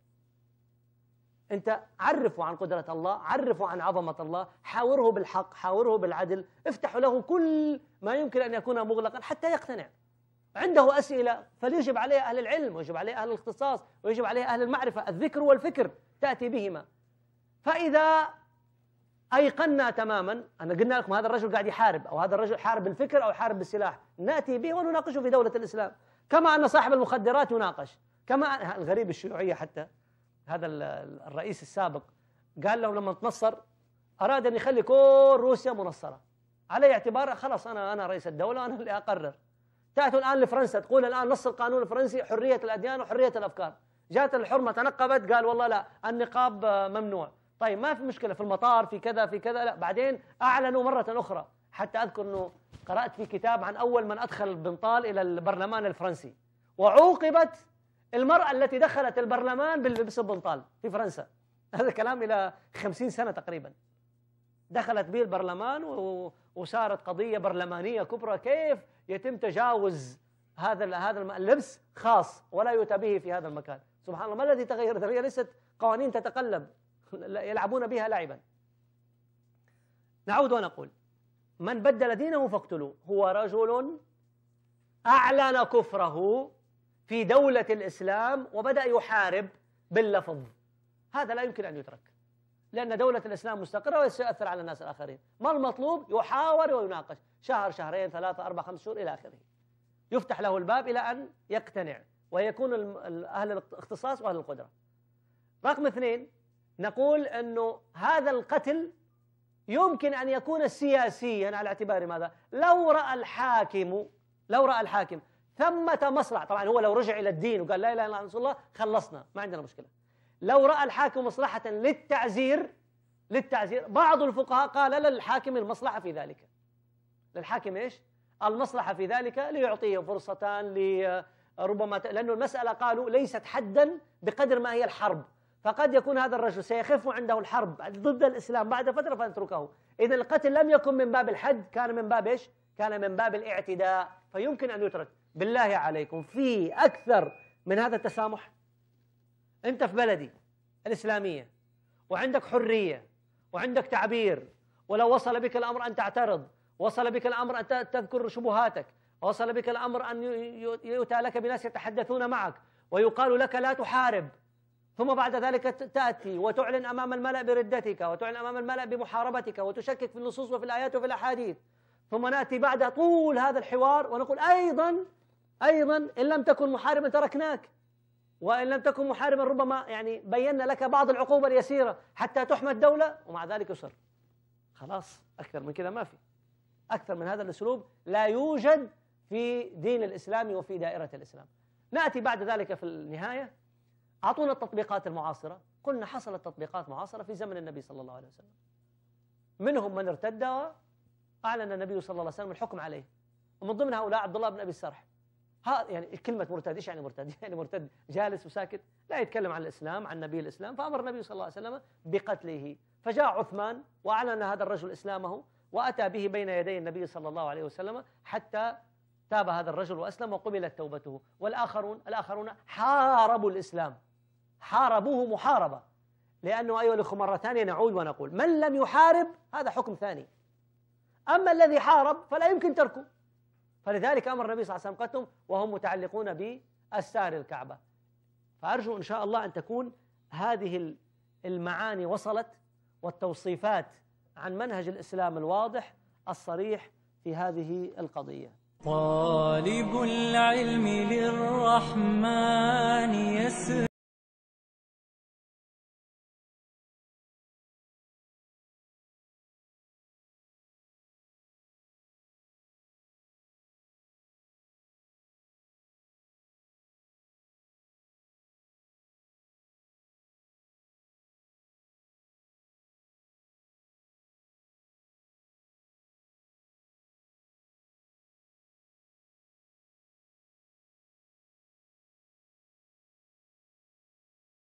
انت عرفوا عن قدره الله عرفوا عن عظمه الله حاوره بالحق حاوره بالعدل افتحوا له كل ما يمكن ان يكون مغلقا حتى يقتنع عنده اسئله فليجب عليها اهل العلم ويجب عليها اهل الاختصاص ويجب عليها اهل المعرفه الذكر والفكر تاتي بهما فاذا ايقنا تماما انا قلنا لكم هذا الرجل قاعد يحارب او هذا الرجل حارب بالفكر او حارب بالسلاح ناتي به ونناقشه في دوله الاسلام كما ان صاحب المخدرات يناقش كما الغريب الشيوعيه حتى هذا الرئيس السابق قال لهم لما تنصر أراد أن يخلي كل روسيا منصرة على اعتبار خلاص أنا أنا رئيس الدولة أنا اللي أقرر تأتوا الآن لفرنسا تقول الآن نص القانون الفرنسي حرية الأديان وحرية الأفكار جاءت الحرمة تنقبت قال والله لا النقاب ممنوع طيب ما في مشكلة في المطار في كذا في كذا لا بعدين أعلنوا مرة أخرى حتى أذكر أنه قرأت في كتاب عن أول من أدخل البنطال إلى البرلمان الفرنسي وعوقبت المرأة التي دخلت البرلمان باللبس البنطال في فرنسا هذا كلام إلى خمسين سنة تقريبا دخلت به البرلمان وصارت قضية برلمانية كبرى كيف يتم تجاوز هذا هذا اللبس خاص ولا يؤتى به في هذا المكان سبحان الله ما الذي تغير هي ليست قوانين تتقلب يلعبون بها لعبا نعود ونقول من بدل دينه فاقتلوه هو رجل أعلن كفره في دولة الإسلام وبدأ يحارب باللفظ هذا لا يمكن أن يترك لأن دولة الإسلام مستقرة وسيؤثر على الناس الآخرين ما المطلوب؟ يحاور ويناقش شهر شهرين ثلاثة أربعة خمس شهور إلى آخره يفتح له الباب إلى أن يقتنع ويكون أهل الاختصاص وأهل القدرة رقم اثنين نقول أنه هذا القتل يمكن أن يكون سياسيا على اعتبار ماذا؟ لو رأى الحاكم لو رأى الحاكم ثمة مصلحة طبعا هو لو رجع إلى الدين وقال لا إله إلا الله الله خلصنا ما عندنا مشكلة لو رأى الحاكم مصلحة للتعزير للتعزير بعض الفقهاء قال للحاكم المصلحة في ذلك للحاكم إيش؟ المصلحة في ذلك ليعطيه فرصتان لربما ت... لأنه المسألة قالوا ليست حدا بقدر ما هي الحرب فقد يكون هذا الرجل سيخف عنده الحرب ضد الإسلام بعد فترة فنتركه إذا القتل لم يكن من باب الحد كان من باب إيش؟ كان من باب الاعتداء فيمكن أن يترك بالله عليكم في أكثر من هذا التسامح أنت في بلدي الإسلامية وعندك حرية وعندك تعبير ولو وصل بك الأمر أن تعترض وصل بك الأمر أن تذكر شبهاتك وصل بك الأمر أن يؤتى لك بناس يتحدثون معك ويقال لك لا تحارب ثم بعد ذلك تأتي وتعلن أمام الملأ بردتك وتعلن أمام الملأ بمحاربتك وتشكك في النصوص وفي الآيات وفي الأحاديث ثم نأتي بعد طول هذا الحوار ونقول أيضا أيضا إن لم تكن محاربا تركناك وإن لم تكن محاربا ربما يعني بينا لك بعض العقوبة اليسيرة حتى تحمى الدولة ومع ذلك يصر خلاص أكثر من كذا ما في أكثر من هذا الأسلوب لا يوجد في دين الإسلام وفي دائرة الإسلام نأتي بعد ذلك في النهاية أعطونا التطبيقات المعاصرة قلنا حصلت تطبيقات معاصرة في زمن النبي صلى الله عليه وسلم منهم من ارتد أعلن النبي صلى الله عليه وسلم الحكم عليه ومن ضمن هؤلاء عبد الله بن أبي السرح ها يعني كلمة مرتد إيش يعني مرتد يعني مرتد جالس وساكت لا يتكلم عن الإسلام عن نبي الإسلام فأمر النبي صلى الله عليه وسلم بقتله فجاء عثمان وأعلن هذا الرجل إسلامه وأتى به بين يدي النبي صلى الله عليه وسلم حتى تاب هذا الرجل وأسلم وقبلت توبته والآخرون الآخرون حاربوا الإسلام حاربوه محاربة لأنه أيها الأخوة مرة ثانية نعود ونقول من لم يحارب هذا حكم ثاني أما الذي حارب فلا يمكن تركه فلذلك أمر النبي صلى الله عليه وسلم قتلهم وهم متعلقون بأستار الكعبة فأرجو إن شاء الله أن تكون هذه المعاني وصلت والتوصيفات عن منهج الإسلام الواضح الصريح في هذه القضية طالب العلم للرحمن يسر